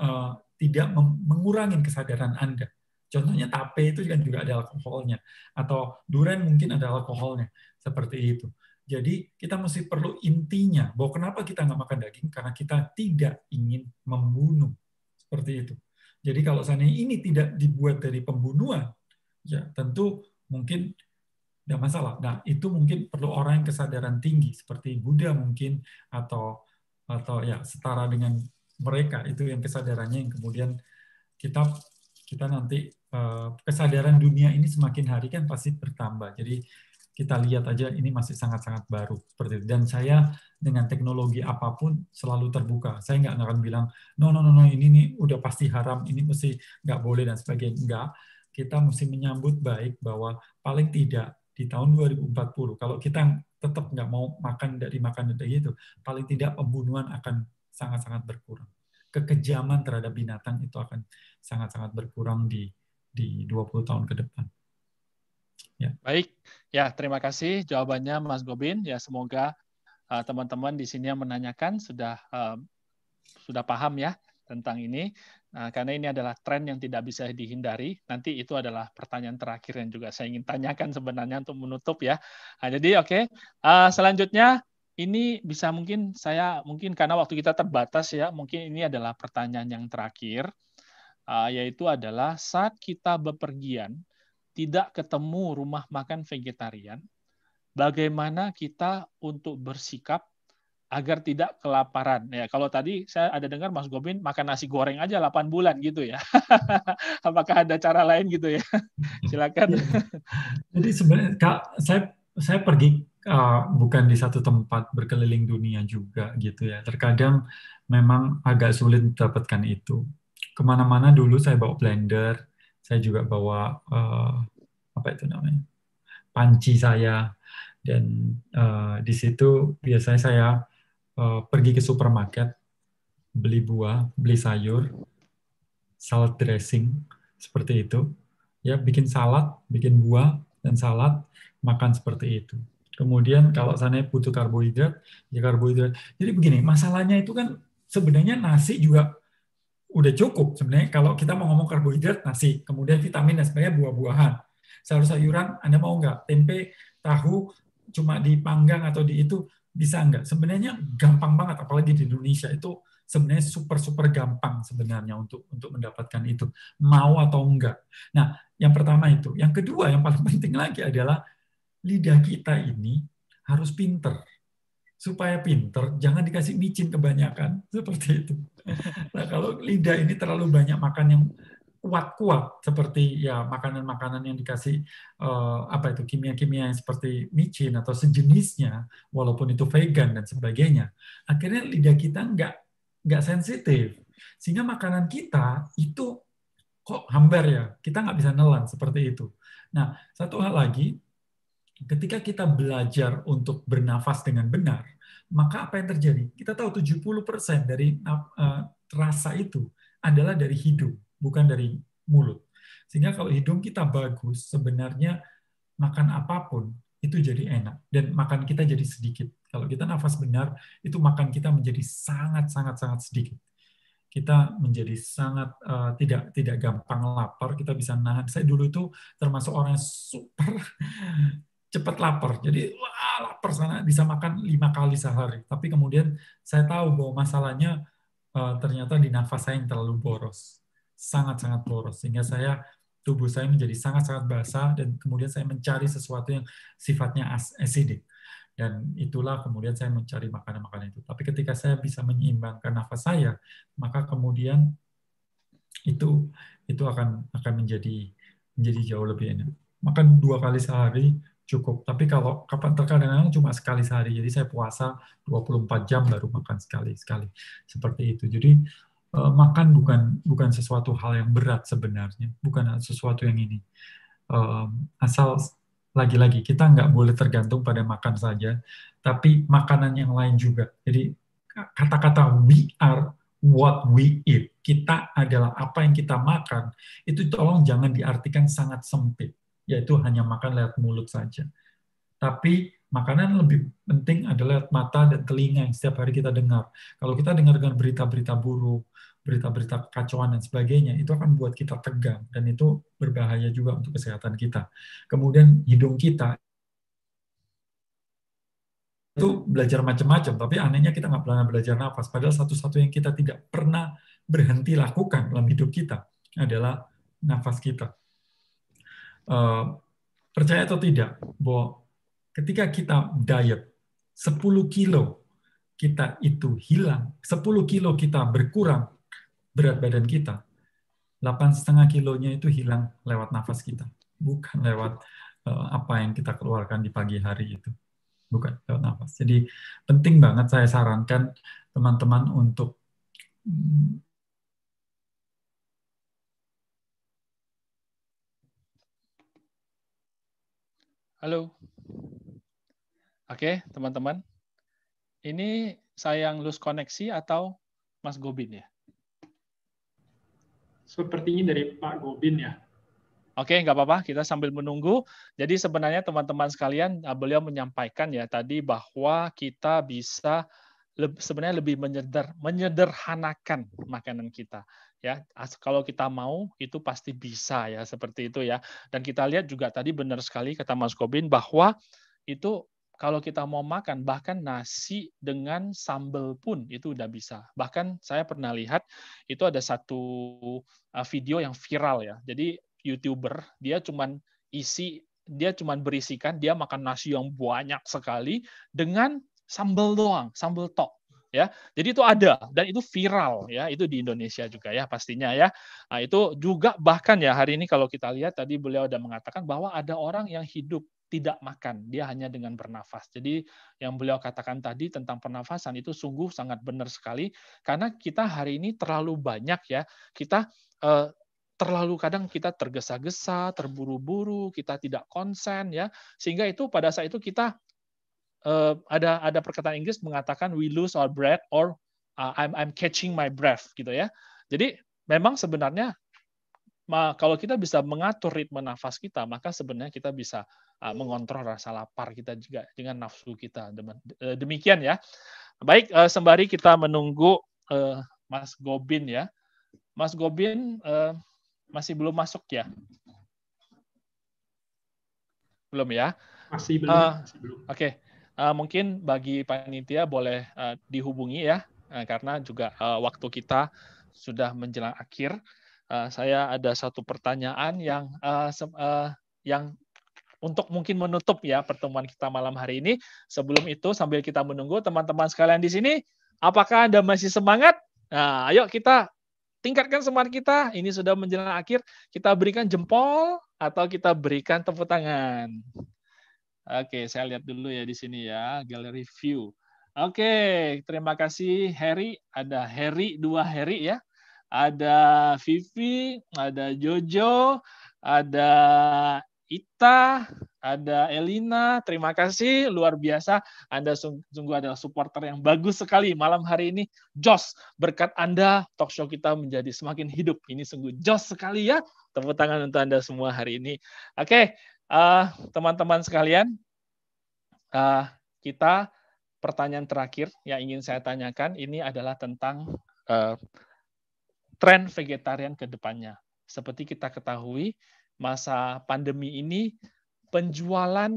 Speaker 3: uh, tidak mengurangi kesadaran Anda. Contohnya tape itu kan juga ada alkoholnya atau durian mungkin ada alkoholnya seperti itu. Jadi kita mesti perlu intinya bahwa kenapa kita nggak makan daging karena kita tidak ingin membunuh seperti itu. Jadi kalau seandainya ini tidak dibuat dari pembunuhan, ya tentu mungkin tidak masalah. Nah itu mungkin perlu orang yang kesadaran tinggi seperti Buddha mungkin atau atau ya setara dengan mereka itu yang kesadarannya yang kemudian kita kita nanti eh, kesadaran dunia ini semakin hari kan pasti bertambah. Jadi kita lihat aja ini masih sangat-sangat baru seperti itu. Dan saya dengan teknologi apapun selalu terbuka. Saya nggak akan bilang no no no no ini nih udah pasti haram, ini mesti nggak boleh dan sebagainya. Enggak. Kita mesti menyambut baik bahwa paling tidak di tahun 2040 kalau kita tetap nggak mau makan dari makanan itu, paling tidak pembunuhan akan sangat-sangat berkurang. Kekejaman terhadap binatang itu akan sangat-sangat berkurang di di 20 tahun ke depan.
Speaker 2: Ya.
Speaker 1: Baik, ya terima kasih jawabannya Mas Gobin. Ya semoga uh, teman-teman uh, di sini yang menanyakan sudah uh, sudah paham ya tentang ini. Nah, karena ini adalah tren yang tidak bisa dihindari. Nanti itu adalah pertanyaan terakhir yang juga saya ingin tanyakan sebenarnya untuk menutup ya. Nah, jadi oke, okay. uh, selanjutnya ini bisa mungkin saya mungkin karena waktu kita terbatas ya, mungkin ini adalah pertanyaan yang terakhir eh, yaitu adalah saat kita bepergian tidak ketemu rumah makan vegetarian, bagaimana kita untuk bersikap agar tidak kelaparan. Ya, kalau tadi saya ada dengar Mas Gobin makan nasi goreng aja 8 bulan gitu ya. *laughs* Apakah ada cara lain gitu ya? *laughs* Silakan. Iya. Jadi sebenarnya kak
Speaker 3: saya saya pergi uh, bukan di satu tempat berkeliling dunia juga gitu ya. Terkadang memang agak sulit mendapatkan itu. Kemana-mana dulu saya bawa blender, saya juga bawa uh, apa itu namanya panci saya dan uh, di situ biasanya saya uh, pergi ke supermarket beli buah, beli sayur, salad dressing seperti itu. Ya bikin salad, bikin buah dan salad makan seperti itu. Kemudian kalau sana butuh karbohidrat, ya karbohidrat. Jadi begini, masalahnya itu kan sebenarnya nasi juga udah cukup sebenarnya kalau kita mau ngomong karbohidrat nasi, kemudian vitamin dan sebagainya buah-buahan. Sayur sayuran Anda mau nggak? Tempe, tahu cuma dipanggang atau di itu bisa nggak? Sebenarnya gampang banget apalagi di Indonesia itu sebenarnya super super gampang sebenarnya untuk untuk mendapatkan itu mau atau enggak. Nah, yang pertama itu. Yang kedua yang paling *laughs* penting lagi adalah lidah kita ini harus pinter. Supaya pinter, jangan dikasih micin kebanyakan. *laughs* Seperti itu. Nah, kalau lidah ini terlalu banyak makan yang kuat-kuat seperti ya makanan-makanan yang dikasih uh, apa itu kimia-kimia yang seperti micin atau sejenisnya walaupun itu vegan dan sebagainya akhirnya lidah kita nggak nggak sensitif sehingga makanan kita itu kok hambar ya kita nggak bisa nelan seperti itu nah satu hal lagi ketika kita belajar untuk bernafas dengan benar, maka apa yang terjadi? Kita tahu 70% dari uh, rasa itu adalah dari hidung, bukan dari mulut. Sehingga kalau hidung kita bagus, sebenarnya makan apapun itu jadi enak dan makan kita jadi sedikit. Kalau kita nafas benar, itu makan kita menjadi sangat sangat sangat sedikit. Kita menjadi sangat uh, tidak tidak gampang lapar. Kita bisa nahan. Saya dulu itu termasuk orang yang super cepat lapar. Jadi wah lapar sana bisa makan lima kali sehari. Tapi kemudian saya tahu bahwa masalahnya uh, ternyata di nafas saya yang terlalu boros, sangat-sangat boros sehingga saya tubuh saya menjadi sangat-sangat basah dan kemudian saya mencari sesuatu yang sifatnya asidik. Dan itulah kemudian saya mencari makanan-makanan itu. Tapi ketika saya bisa menyeimbangkan nafas saya, maka kemudian itu itu akan akan menjadi menjadi jauh lebih enak. Makan dua kali sehari cukup. Tapi kalau kapan terkadang cuma sekali sehari, jadi saya puasa 24 jam baru makan sekali-sekali. Seperti itu. Jadi uh, makan bukan bukan sesuatu hal yang berat sebenarnya, bukan sesuatu yang ini. Uh, asal lagi-lagi kita nggak boleh tergantung pada makan saja, tapi makanan yang lain juga. Jadi kata-kata we are what we eat, kita adalah apa yang kita makan, itu tolong jangan diartikan sangat sempit yaitu hanya makan lewat mulut saja. Tapi makanan lebih penting adalah mata dan telinga yang setiap hari kita dengar. Kalau kita dengar dengan berita-berita buruk, berita-berita kacauan dan sebagainya, itu akan membuat kita tegang dan itu berbahaya juga untuk kesehatan kita. Kemudian hidung kita itu belajar macam-macam, tapi anehnya kita nggak pernah belajar nafas. Padahal satu-satu yang kita tidak pernah berhenti lakukan dalam hidup kita adalah nafas kita Eh, percaya atau tidak bahwa ketika kita diet 10 kilo kita itu hilang, 10 kilo kita berkurang berat badan kita, 8,5 kilonya itu hilang lewat nafas kita, bukan lewat eh, apa yang kita keluarkan di pagi hari itu. Bukan lewat nafas. Jadi penting banget saya sarankan teman-teman untuk
Speaker 2: mm, Halo.
Speaker 1: Oke, teman-teman. Ini saya yang lose koneksi atau Mas Gobin ya?
Speaker 2: Sepertinya dari
Speaker 1: Pak Gobin ya. Oke, nggak apa-apa. Kita sambil menunggu. Jadi sebenarnya teman-teman sekalian, beliau menyampaikan ya tadi bahwa kita bisa sebenarnya lebih menyeder, menyederhanakan makanan kita ya kalau kita mau itu pasti bisa ya seperti itu ya dan kita lihat juga tadi benar sekali kata Mas Kobin bahwa itu kalau kita mau makan bahkan nasi dengan sambal pun itu udah bisa bahkan saya pernah lihat itu ada satu uh, video yang viral ya jadi youtuber dia cuman isi dia cuman berisikan dia makan nasi yang banyak sekali dengan sambal doang, sambal tok ya. Jadi itu ada dan itu viral ya, itu di Indonesia juga ya pastinya ya. Nah, itu juga bahkan ya hari ini kalau kita lihat tadi beliau sudah mengatakan bahwa ada orang yang hidup tidak makan, dia hanya dengan bernafas. Jadi yang beliau katakan tadi tentang pernafasan itu sungguh sangat benar sekali karena kita hari ini terlalu banyak ya, kita eh, terlalu kadang kita tergesa-gesa, terburu-buru, kita tidak konsen ya, sehingga itu pada saat itu kita uh, ada ada perkataan Inggris mengatakan we lose our breath or uh, I'm I'm catching my breath gitu ya. Jadi memang sebenarnya kalau kita bisa mengatur ritme nafas kita, maka sebenarnya kita bisa uh, mengontrol rasa lapar kita juga dengan nafsu kita. Eh, demikian ya. Baik, eh, sembari kita menunggu Mas Gobin ya. Mas Gobin masih belum masuk ya? Belum ya? Masih belum. Uh, Oke. Okay uh, mungkin bagi panitia boleh uh, dihubungi ya, uh, karena juga uh, waktu kita sudah menjelang akhir. Uh, saya ada satu pertanyaan yang uh, uh, yang untuk mungkin menutup ya pertemuan kita malam hari ini. Sebelum itu sambil kita menunggu teman-teman sekalian di sini, apakah Anda masih semangat? Nah, ayo kita tingkatkan semangat kita. Ini sudah menjelang akhir, kita berikan jempol atau kita berikan tepuk tangan. Oke, saya lihat dulu ya di sini ya, gallery view. Oke, terima kasih Harry. Ada Harry, dua Harry ya. Ada Vivi, ada Jojo, ada Ita, ada Elina. Terima kasih, luar biasa. Anda sungguh adalah supporter yang bagus sekali malam hari ini. Jos, berkat Anda, talk show kita menjadi semakin hidup. Ini sungguh jos sekali ya. Tepuk tangan untuk Anda semua hari ini. Oke, Uh, teman-teman sekalian, uh, kita pertanyaan terakhir yang ingin saya tanyakan ini adalah tentang uh, tren vegetarian ke depannya. Seperti kita ketahui, masa pandemi ini penjualan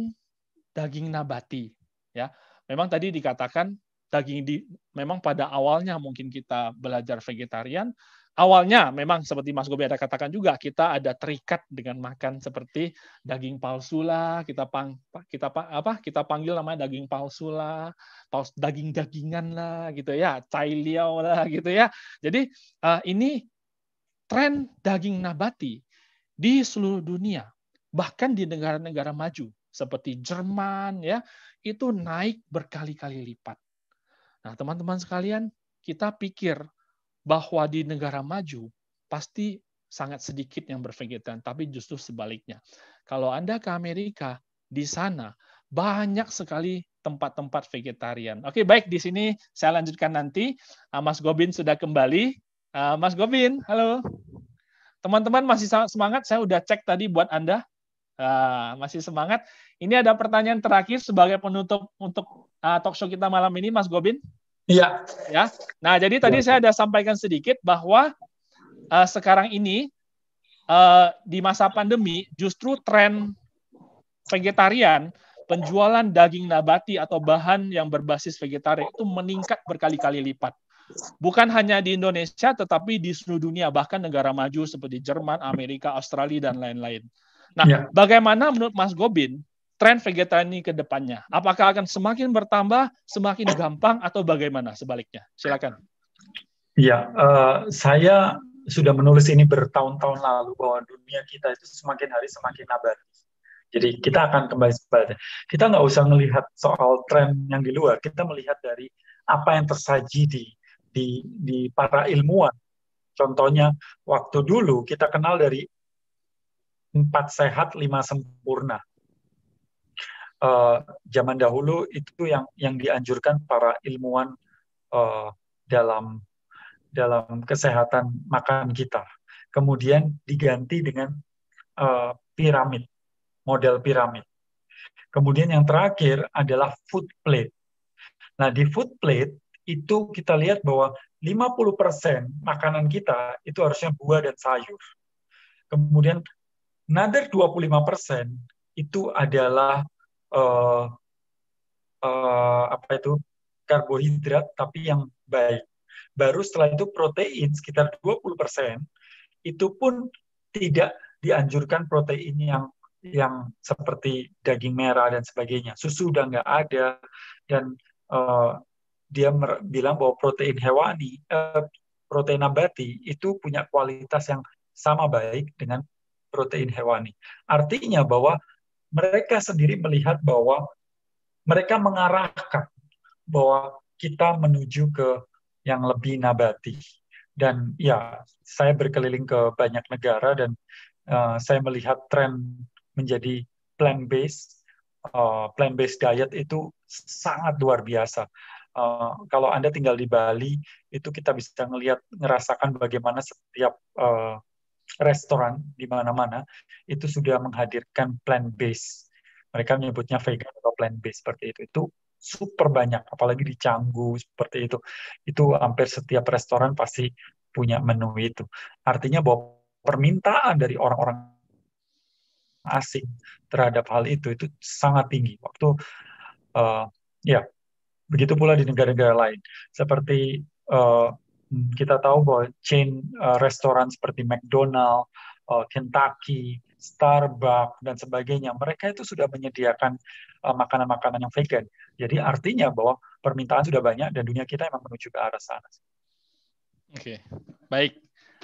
Speaker 1: daging nabati ya. Memang tadi dikatakan daging di memang pada awalnya mungkin kita belajar vegetarian awalnya memang seperti Mas Gobi ada katakan juga kita ada terikat dengan makan seperti daging palsu lah kita pang kita apa kita panggil namanya daging palsu lah paus daging dagingan lah gitu ya cai liao lah gitu ya jadi uh, ini tren daging nabati di seluruh dunia bahkan di negara-negara maju seperti Jerman ya itu naik berkali-kali lipat nah teman-teman sekalian kita pikir bahwa di negara maju pasti sangat sedikit yang berpikiran, tapi justru sebaliknya. Kalau Anda ke Amerika, di sana banyak sekali tempat-tempat vegetarian. Oke, baik di sini saya lanjutkan nanti. Ah, Mas Gobin sudah kembali. Ah, Mas Gobin, halo. Teman-teman masih sangat semangat? Saya sudah cek tadi buat Anda. Ah, masih semangat. Ini ada pertanyaan terakhir sebagai penutup untuk talkshow kita malam ini, Mas Gobin. Iya. Ya. Nah, jadi tadi ya. saya ada sampaikan sedikit bahwa uh, sekarang ini uh, di masa pandemi justru tren vegetarian penjualan daging nabati atau bahan yang berbasis vegetarian itu meningkat berkali-kali lipat. Bukan hanya di Indonesia, tetapi di seluruh dunia, bahkan negara maju seperti Jerman, Amerika, Australia, dan lain-lain. Nah, ya. bagaimana menurut Mas Gobin tren vegetani ke depannya? Apakah akan semakin bertambah, semakin gampang, atau bagaimana sebaliknya? Silakan.
Speaker 3: Ya, uh, saya sudah menulis ini bertahun-tahun lalu bahwa dunia kita itu semakin hari semakin abadi. Jadi kita akan kembali kepada kita nggak usah melihat soal tren yang di luar, kita melihat dari apa yang tersaji di di, di para ilmuwan. Contohnya waktu dulu kita kenal dari empat sehat lima sempurna uh, zaman dahulu itu yang yang dianjurkan para ilmuwan uh, dalam dalam kesehatan makan kita. Kemudian diganti dengan uh, piramid, model piramid. Kemudian yang terakhir adalah food plate. Nah, di food plate itu kita lihat bahwa 50% makanan kita itu harusnya buah dan sayur. Kemudian another 25% itu adalah uh, uh, apa itu karbohidrat tapi yang baik. Baru setelah itu protein sekitar 20% itu pun tidak dianjurkan protein yang yang seperti daging merah dan sebagainya. Susu udah nggak ada dan uh, dia bilang bahwa protein hewani, uh, protein nabati itu punya kualitas yang sama baik dengan protein hewani. Artinya bahwa mereka sendiri melihat bahwa mereka mengarahkan bahwa kita menuju ke yang lebih nabati. Dan ya, saya berkeliling ke banyak negara dan uh, saya melihat tren menjadi plant-based. Uh, eh, plant-based diet itu sangat luar biasa. Uh, kalau Anda tinggal di Bali, itu kita bisa melihat ngerasakan bagaimana setiap uh, restoran di mana-mana itu sudah menghadirkan plant based. Mereka menyebutnya vegan atau plant based seperti itu. Itu super banyak, apalagi di Canggu seperti itu. Itu hampir setiap restoran pasti punya menu itu. Artinya bahwa permintaan dari orang-orang asing terhadap hal itu itu sangat tinggi. Waktu uh, ya begitu pula di negara-negara lain seperti uh, kita tahu bahwa chain uh, restoran seperti McDonald, eh, Kentucky, Starbucks dan sebagainya, mereka itu sudah menyediakan eh, makanan-makanan yang vegan. Jadi artinya bahwa permintaan sudah banyak dan dunia kita memang menuju ke arah sana.
Speaker 1: Oke, okay. baik.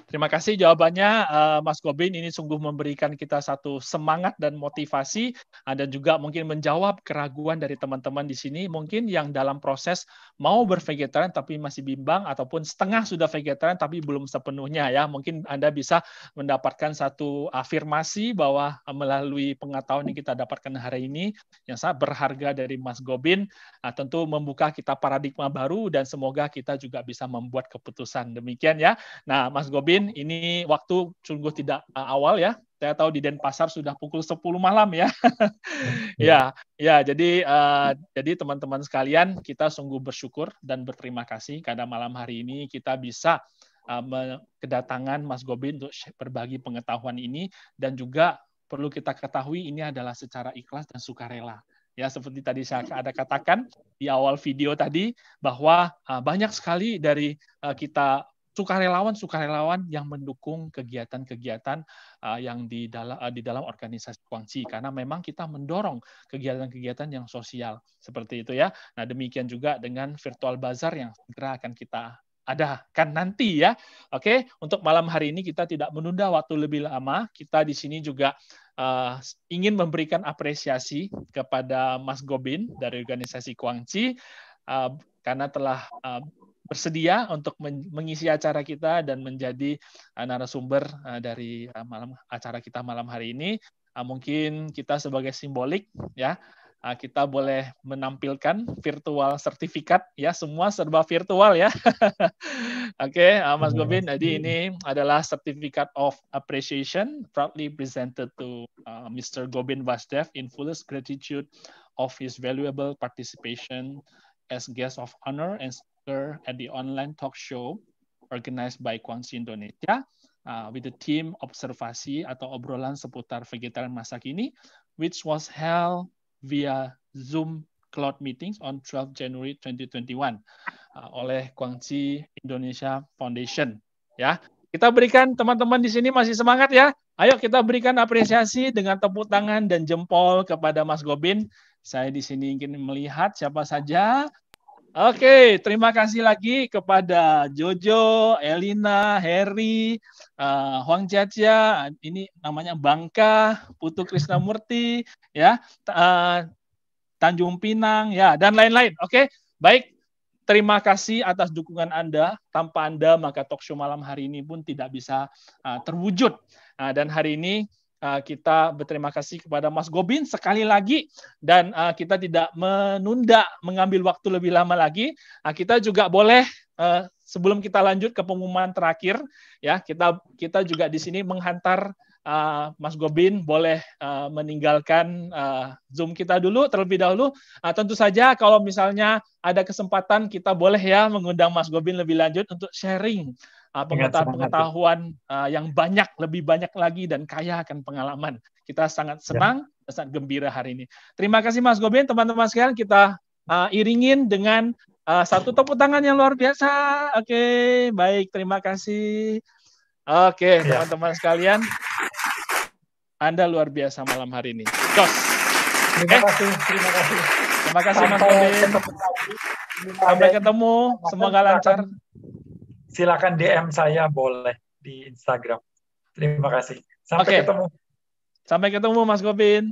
Speaker 1: Terima kasih jawabannya uh, Mas Gobin. Ini sungguh memberikan kita satu semangat dan motivasi uh, dan juga mungkin menjawab keraguan dari teman-teman di sini. Mungkin yang dalam proses mau bervegetarian tapi masih bimbang ataupun setengah sudah vegetarian tapi belum sepenuhnya ya. Mungkin Anda bisa mendapatkan satu afirmasi bahwa eh, melalui pengetahuan yang kita dapatkan hari ini yang sangat berharga dari Mas Gobin uh, tentu membuka kita paradigma baru dan semoga kita juga bisa membuat keputusan demikian ya. Nah, Mas Gobin Kevin, ini waktu sungguh tidak eh, awal ya. Saya tahu di Denpasar sudah pukul 10 malam ya. *laughs* ya, ya jadi uh, jadi teman-teman sekalian kita sungguh bersyukur dan berterima kasih karena malam hari ini kita bisa uh, kedatangan Mas Gobin untuk berbagi pengetahuan ini dan juga perlu kita ketahui ini adalah secara ikhlas dan sukarela ya seperti tadi saya ada katakan di awal video tadi bahwa uh, banyak sekali dari uh, kita sukarelawan-sukarelawan yang mendukung kegiatan-kegiatan uh, yang di dalam uh, di dalam organisasi Kuangci karena memang kita mendorong kegiatan-kegiatan yang sosial seperti itu ya. Nah, demikian juga dengan virtual bazar yang segera akan kita ada kan nanti ya. Oke, untuk malam hari ini kita tidak menunda waktu lebih lama. Kita di sini juga uh, ingin memberikan apresiasi kepada Mas Gobin dari organisasi Kuangci uh, karena telah uh, bersedia untuk mengisi acara kita dan menjadi uh, narasumber uh, dari uh, malam acara kita malam hari ini. Mungkin kita sebagai simbolik ya kita boleh menampilkan virtual sertifikat ya semua serba virtual ya. *laughs* Oke, okay, Mas iya, Gobin, jadi iya. ini adalah sertifikat of appreciation proudly presented to Mr. Gobin Vasdev in fullest gratitude of his valuable participation as guest of honor and speaker at the online talk show organized by Kuangsi Indonesia uh, with the team observasi atau obrolan seputar vegetarian masa kini, which was held via Zoom cloud meetings on 12 January 2021 uh, oleh Kuangsi Indonesia Foundation. Ya, kita berikan teman-teman di sini masih semangat ya. Ayo kita berikan apresiasi dengan tepuk tangan dan jempol kepada Mas Gobin. Saya di sini ingin melihat siapa saja Oke, terima kasih lagi kepada Jojo, Elina, Harry, uh, Huang Jaja, ini namanya Bangka, Putu Krisnamurti, ya, uh, Tanjung Pinang, ya, dan lain-lain. Oke, baik. Terima kasih atas dukungan Anda. Tanpa Anda, maka talkshow malam hari ini pun tidak bisa uh, terwujud. Uh, dan hari ini Ah, kita berterima kasih kepada Mas Gobin sekali lagi dan uh, kita tidak menunda mengambil waktu lebih lama lagi. Uh, kita juga boleh uh, sebelum kita lanjut ke pengumuman terakhir ya kita kita juga di sini menghantar uh, Mas Gobin boleh uh, meninggalkan uh, Zoom kita dulu terlebih dahulu. Uh, tentu saja kalau misalnya ada kesempatan kita boleh ya mengundang Mas Gobin lebih lanjut untuk sharing Ah, pengetahuan-pengetahuan ya. uh, ah, yang banyak, lebih banyak lagi dan kaya akan pengalaman. Kita sangat ya. senang, ya. sangat gembira hari ini. Terima kasih Mas Gobin, teman-teman sekalian kita uh, iringin dengan uh, satu tepuk tangan yang luar biasa. Oke, okay, baik, terima kasih. Oke, okay, ya. teman-teman sekalian, Anda luar biasa malam hari ini. Jos. Terima eh. kasih, terima kasih. Terima kasih Mas Gobin. Sampai ketemu, semoga lancar
Speaker 3: silakan DM saya boleh di Instagram. Terima kasih. Sampai okay. ketemu.
Speaker 1: Sampai ketemu Mas Gopin.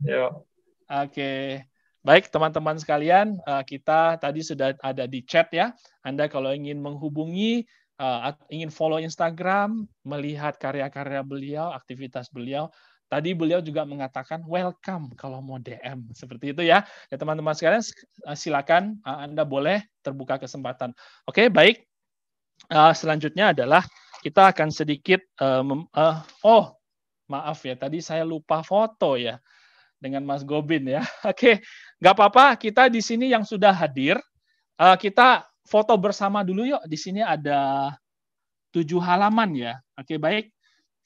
Speaker 1: Yo. Oke. Okay. Baik, teman-teman sekalian, eh, kita tadi sudah ada di chat ya. Anda kalau ingin menghubungi, eh, ingin follow Instagram, melihat karya-karya beliau, aktivitas beliau, tadi beliau juga mengatakan welcome kalau mau DM seperti itu ya. Ya teman-teman sekalian eh, silakan Anda boleh terbuka kesempatan. Oke, baik uh, selanjutnya adalah kita akan sedikit uh, uh, oh maaf ya tadi saya lupa foto ya dengan Mas Gobin ya. *laughs* Oke, nggak apa-apa. Kita di sini yang sudah hadir, uh, kita foto bersama dulu yuk. Di sini ada tujuh halaman ya. Oke, baik.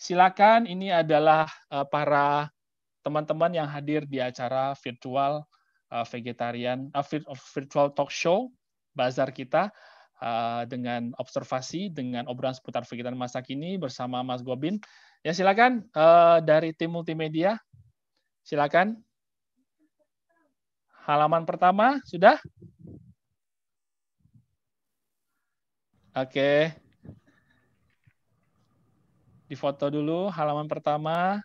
Speaker 1: Silakan. Ini adalah uh, para teman-teman yang hadir di acara virtual uh, vegetarian, uh, virtual talk show bazar kita. Eh, dengan observasi, dengan obrolan seputar kegiatan masa kini bersama Mas Gobin. Ya silakan eh, dari tim multimedia, silakan. Halaman pertama sudah. Oke. Di foto dulu halaman
Speaker 2: pertama.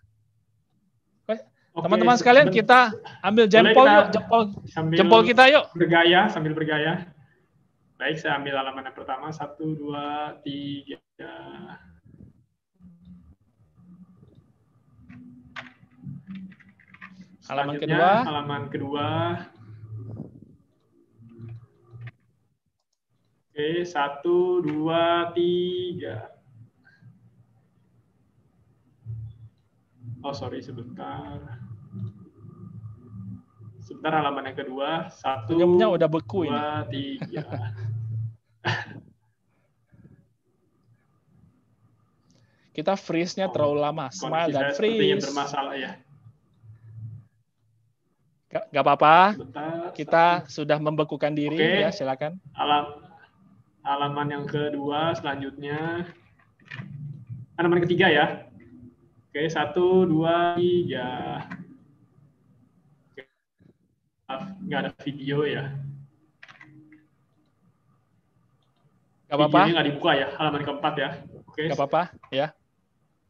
Speaker 2: Teman-teman sekalian kita ambil jempol yuk, jempol jempol kita yuk. Bergaya sambil bergaya. Baik, saya ambil halaman yang pertama. Satu, dua, tiga. Halaman kedua. Halaman kedua. Oke, satu, dua, tiga. Oh, sorry, sebentar. Sebentar halaman yang kedua. Satu, Senyumnya beku dua, tiga.
Speaker 1: Kita freeze-nya oh, terlalu lama. Smile dan freeze. bermasalah ya. Gak, apa-apa. Kita sudah membekukan diri okay. ya, silakan.
Speaker 2: Alam alaman yang kedua selanjutnya. Alaman ketiga ya. Oke, satu, dua, tiga. Oke. Gak ada video ya. Gak apa-apa. Ini nggak dibuka ya, halaman keempat ya. Oke. Okay. Gak apa-apa, ya.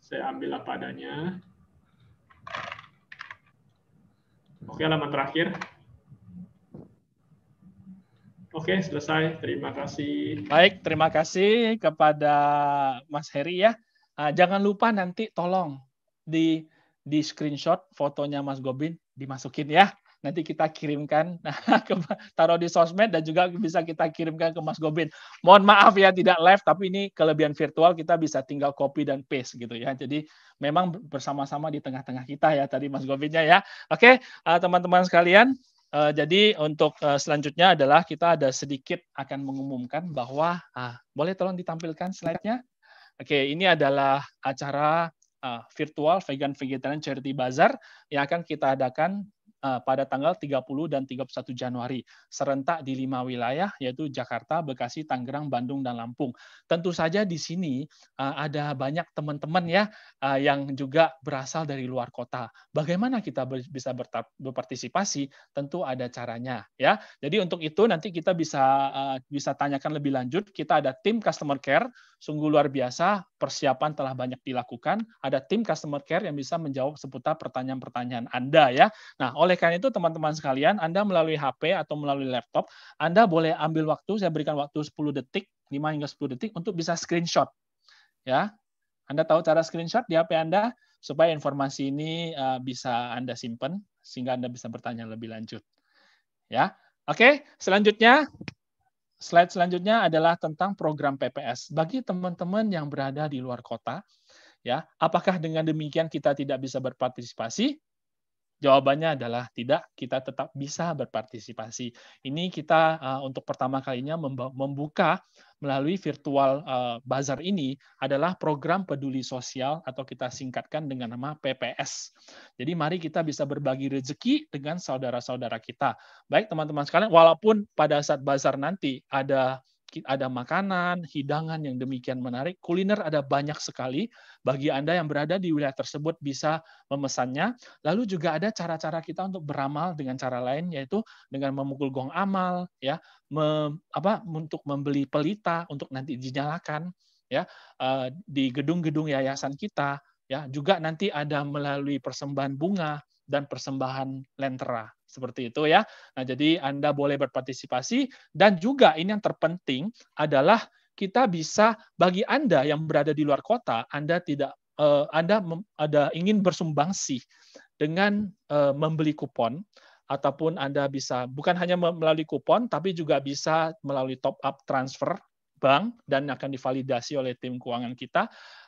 Speaker 2: Saya ambil apa adanya. Oke, halaman terakhir. Oke, selesai. Terima kasih. Baik, terima
Speaker 1: kasih kepada Mas Heri ya. Ah, jangan lupa nanti tolong di di screenshot fotonya Mas Gobin dimasukin ya nanti kita kirimkan *laughs* nah, ke, taruh di sosmed dan juga bisa kita kirimkan ke Mas Gobin. Mohon maaf ya tidak live tapi ini kelebihan virtual kita bisa tinggal copy dan paste gitu ya. Jadi memang bersama-sama di tengah-tengah kita ya tadi Mas Gobinnya ya. Oke, eh, teman-teman sekalian, eh, jadi untuk eh, selanjutnya adalah kita ada sedikit akan mengumumkan bahwa ah, boleh tolong ditampilkan slide-nya. Oke, okay, ini adalah acara uh, virtual Vegan Vegetarian Charity Bazar yang akan kita adakan Eh, pada tanggal 30 dan 31 Januari serentak di lima wilayah yaitu Jakarta, Bekasi, Tangerang, Bandung dan Lampung. Tentu saja di sini eh, ada banyak teman-teman ya eh, yang juga berasal dari luar kota. Bagaimana kita bisa berpartisipasi? Tentu ada caranya ya. Jadi untuk itu nanti kita bisa bisa tanyakan lebih lanjut. Kita ada tim customer care Sungguh luar biasa, persiapan telah banyak dilakukan. Ada tim customer care yang bisa menjawab seputar pertanyaan-pertanyaan Anda ya. Nah, oleh karena itu teman-teman sekalian, Anda melalui HP atau melalui laptop, Anda boleh ambil waktu, saya berikan waktu 10 detik, 5 hingga 10 detik untuk bisa screenshot. Ya. Anda tahu cara screenshot di HP Anda supaya informasi ini eh, bisa Anda simpan sehingga Anda bisa bertanya lebih lanjut. Ya. Oke, selanjutnya Slide selanjutnya adalah tentang program PPS. Bagi teman-teman yang berada di luar kota, ya, apakah dengan demikian kita tidak bisa berpartisipasi? Jawabannya adalah tidak, kita tetap bisa berpartisipasi. Ini kita eh, untuk pertama kalinya membuka melalui virtual eh, bazar ini adalah program peduli sosial atau kita singkatkan dengan nama PPS. Jadi mari kita bisa berbagi rezeki dengan saudara-saudara kita. Baik teman-teman sekalian, walaupun pada saat bazar nanti ada ada makanan, hidangan yang demikian menarik. Kuliner ada banyak sekali. Bagi Anda yang berada di wilayah tersebut bisa memesannya. Lalu juga ada cara-cara kita untuk beramal dengan cara lain yaitu dengan memukul gong amal ya, me, apa untuk membeli pelita untuk nanti dinyalakan ya eh, di gedung-gedung yayasan kita ya juga nanti ada melalui persembahan bunga dan persembahan lentera. Seperti itu ya. Nah, jadi Anda boleh berpartisipasi dan juga ini yang terpenting adalah kita bisa bagi Anda yang berada di luar kota, Anda tidak eh, Anda ada ingin bersumbangsi dengan eh, membeli kupon ataupun Anda bisa bukan hanya melalui kupon tapi juga bisa melalui top up transfer bank dan akan divalidasi oleh tim keuangan kita.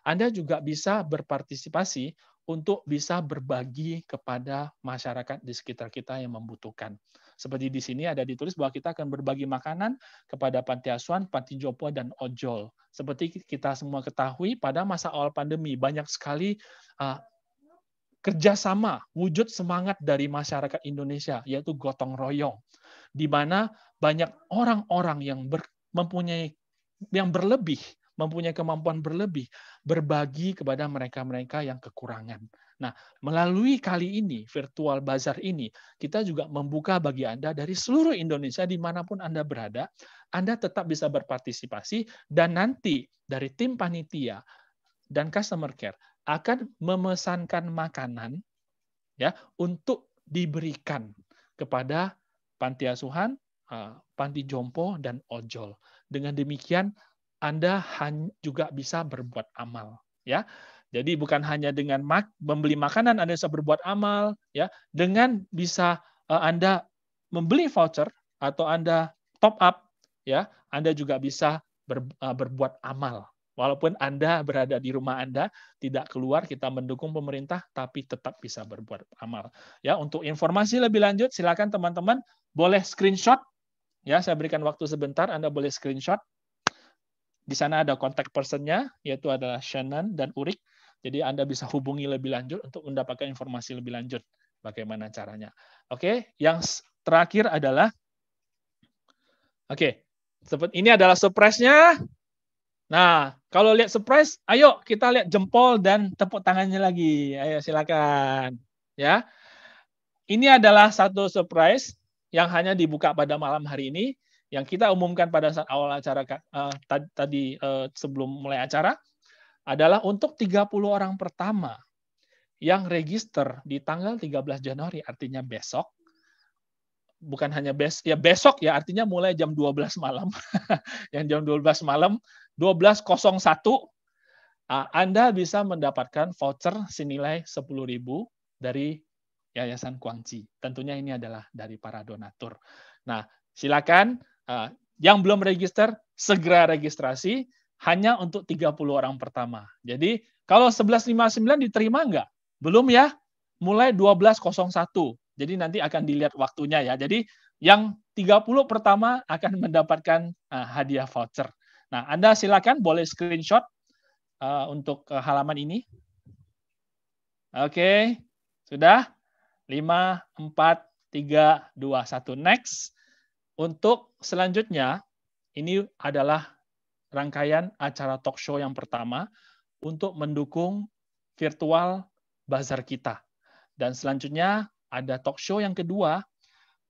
Speaker 1: Anda juga bisa berpartisipasi untuk bisa berbagi kepada masyarakat di sekitar kita yang membutuhkan. Seperti di sini ada ditulis bahwa kita akan berbagi makanan kepada panti asuhan, panti jompo dan ojol. Seperti kita semua ketahui pada masa awal pandemi banyak sekali uh, kerjasama, wujud semangat dari masyarakat Indonesia, yaitu gotong royong, di mana banyak orang-orang yang ber, mempunyai yang berlebih mempunyai kemampuan berlebih, berbagi kepada mereka-mereka yang kekurangan. Nah, melalui kali ini, virtual bazar ini, kita juga membuka bagi Anda dari seluruh Indonesia, dimanapun Anda berada, Anda tetap bisa berpartisipasi, dan nanti dari tim panitia dan customer care akan memesankan makanan ya untuk diberikan kepada panti asuhan, eh, panti jompo, dan ojol. Dengan demikian, anda juga bisa berbuat amal, ya. Jadi bukan hanya dengan mak membeli makanan Anda bisa berbuat amal, ya. Dengan bisa eh, Anda membeli voucher atau Anda top up, ya, Anda juga bisa ber, eh, berbuat amal. Walaupun Anda berada di rumah Anda, tidak keluar, kita mendukung pemerintah, tapi tetap bisa berbuat amal. Ya, untuk informasi lebih lanjut, silakan teman-teman boleh screenshot. Ya, saya berikan waktu sebentar, Anda boleh screenshot di sana ada kontak personnya, yaitu adalah Shannon dan Urik. Jadi Anda bisa hubungi lebih lanjut untuk mendapatkan informasi lebih lanjut bagaimana caranya. Oke, yang terakhir adalah Oke, seperti ini adalah surprise-nya. Nah, kalau lihat surprise, ayo kita lihat jempol dan tepuk tangannya lagi. Ayo silakan. Ya. Ini adalah satu surprise yang hanya dibuka pada malam hari ini yang kita umumkan pada saat awal acara uh, tadi uh, sebelum mulai acara adalah untuk 30 orang pertama yang register di tanggal 13 Januari artinya besok bukan hanya bes ya besok ya artinya mulai jam 12 malam *laughs* yang jam 12 malam 12.01 ah, Anda bisa mendapatkan voucher senilai 10.000 dari Yayasan Kuangci. Tentunya ini adalah dari para donatur. Nah, silakan Eh, yang belum register, segera registrasi hanya untuk 30 orang pertama. Jadi kalau 1159 diterima enggak? Belum ya? Mulai 12.01. Jadi nanti akan dilihat waktunya ya. Jadi yang 30 pertama akan mendapatkan uh, hadiah voucher. Nah, Anda silakan boleh screenshot uh, untuk uh, halaman ini. Oke, okay. sudah? 5, 4, 3, 2, 1. Next. Untuk selanjutnya, ini adalah rangkaian acara talk show yang pertama untuk mendukung virtual bazar kita. Dan selanjutnya ada talk show yang kedua,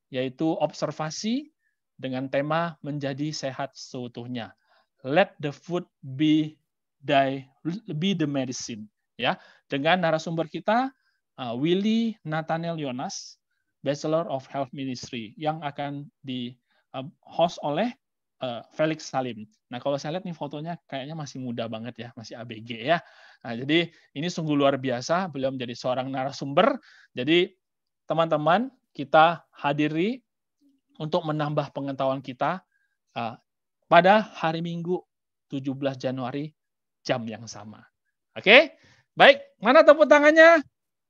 Speaker 1: yaitu observasi dengan tema menjadi sehat seutuhnya. Let the food be die, be the medicine. Ya, dengan narasumber kita uh, Willy Nathaniel Yonas Bachelor of Health Ministry yang akan di um, host oleh uh, Felix Salim. Nah, kalau saya lihat nih fotonya kayaknya masih muda banget ya, masih ABG ya. Nah, jadi ini sungguh luar biasa, beliau menjadi seorang narasumber. Jadi teman-teman, kita hadiri untuk menambah pengetahuan kita uh, pada hari Minggu 17 Januari jam yang sama. Oke? Baik, mana tepuk tangannya?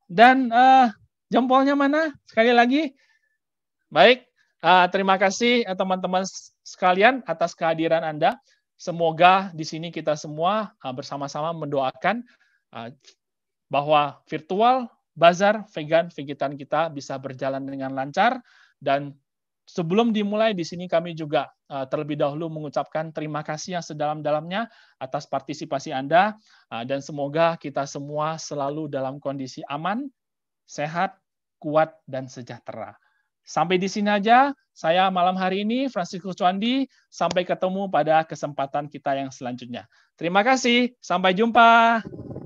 Speaker 1: Dan uh, Jempolnya mana? Sekali lagi. Baik, eh, terima kasih eh, teman-teman sekalian atas kehadiran Anda. Semoga di sini kita semua eh, bersama-sama mendoakan bahwa virtual bazar vegan vegetan kita bisa berjalan dengan lancar dan sebelum dimulai di sini kami juga terlebih dahulu mengucapkan terima kasih yang sedalam-dalamnya atas partisipasi Anda dan semoga kita semua selalu dalam kondisi aman, sehat kuat, dan sejahtera. Sampai di sini aja, saya malam hari ini, Francisco Cuandi. Sampai ketemu pada kesempatan kita yang selanjutnya. Terima kasih, sampai jumpa.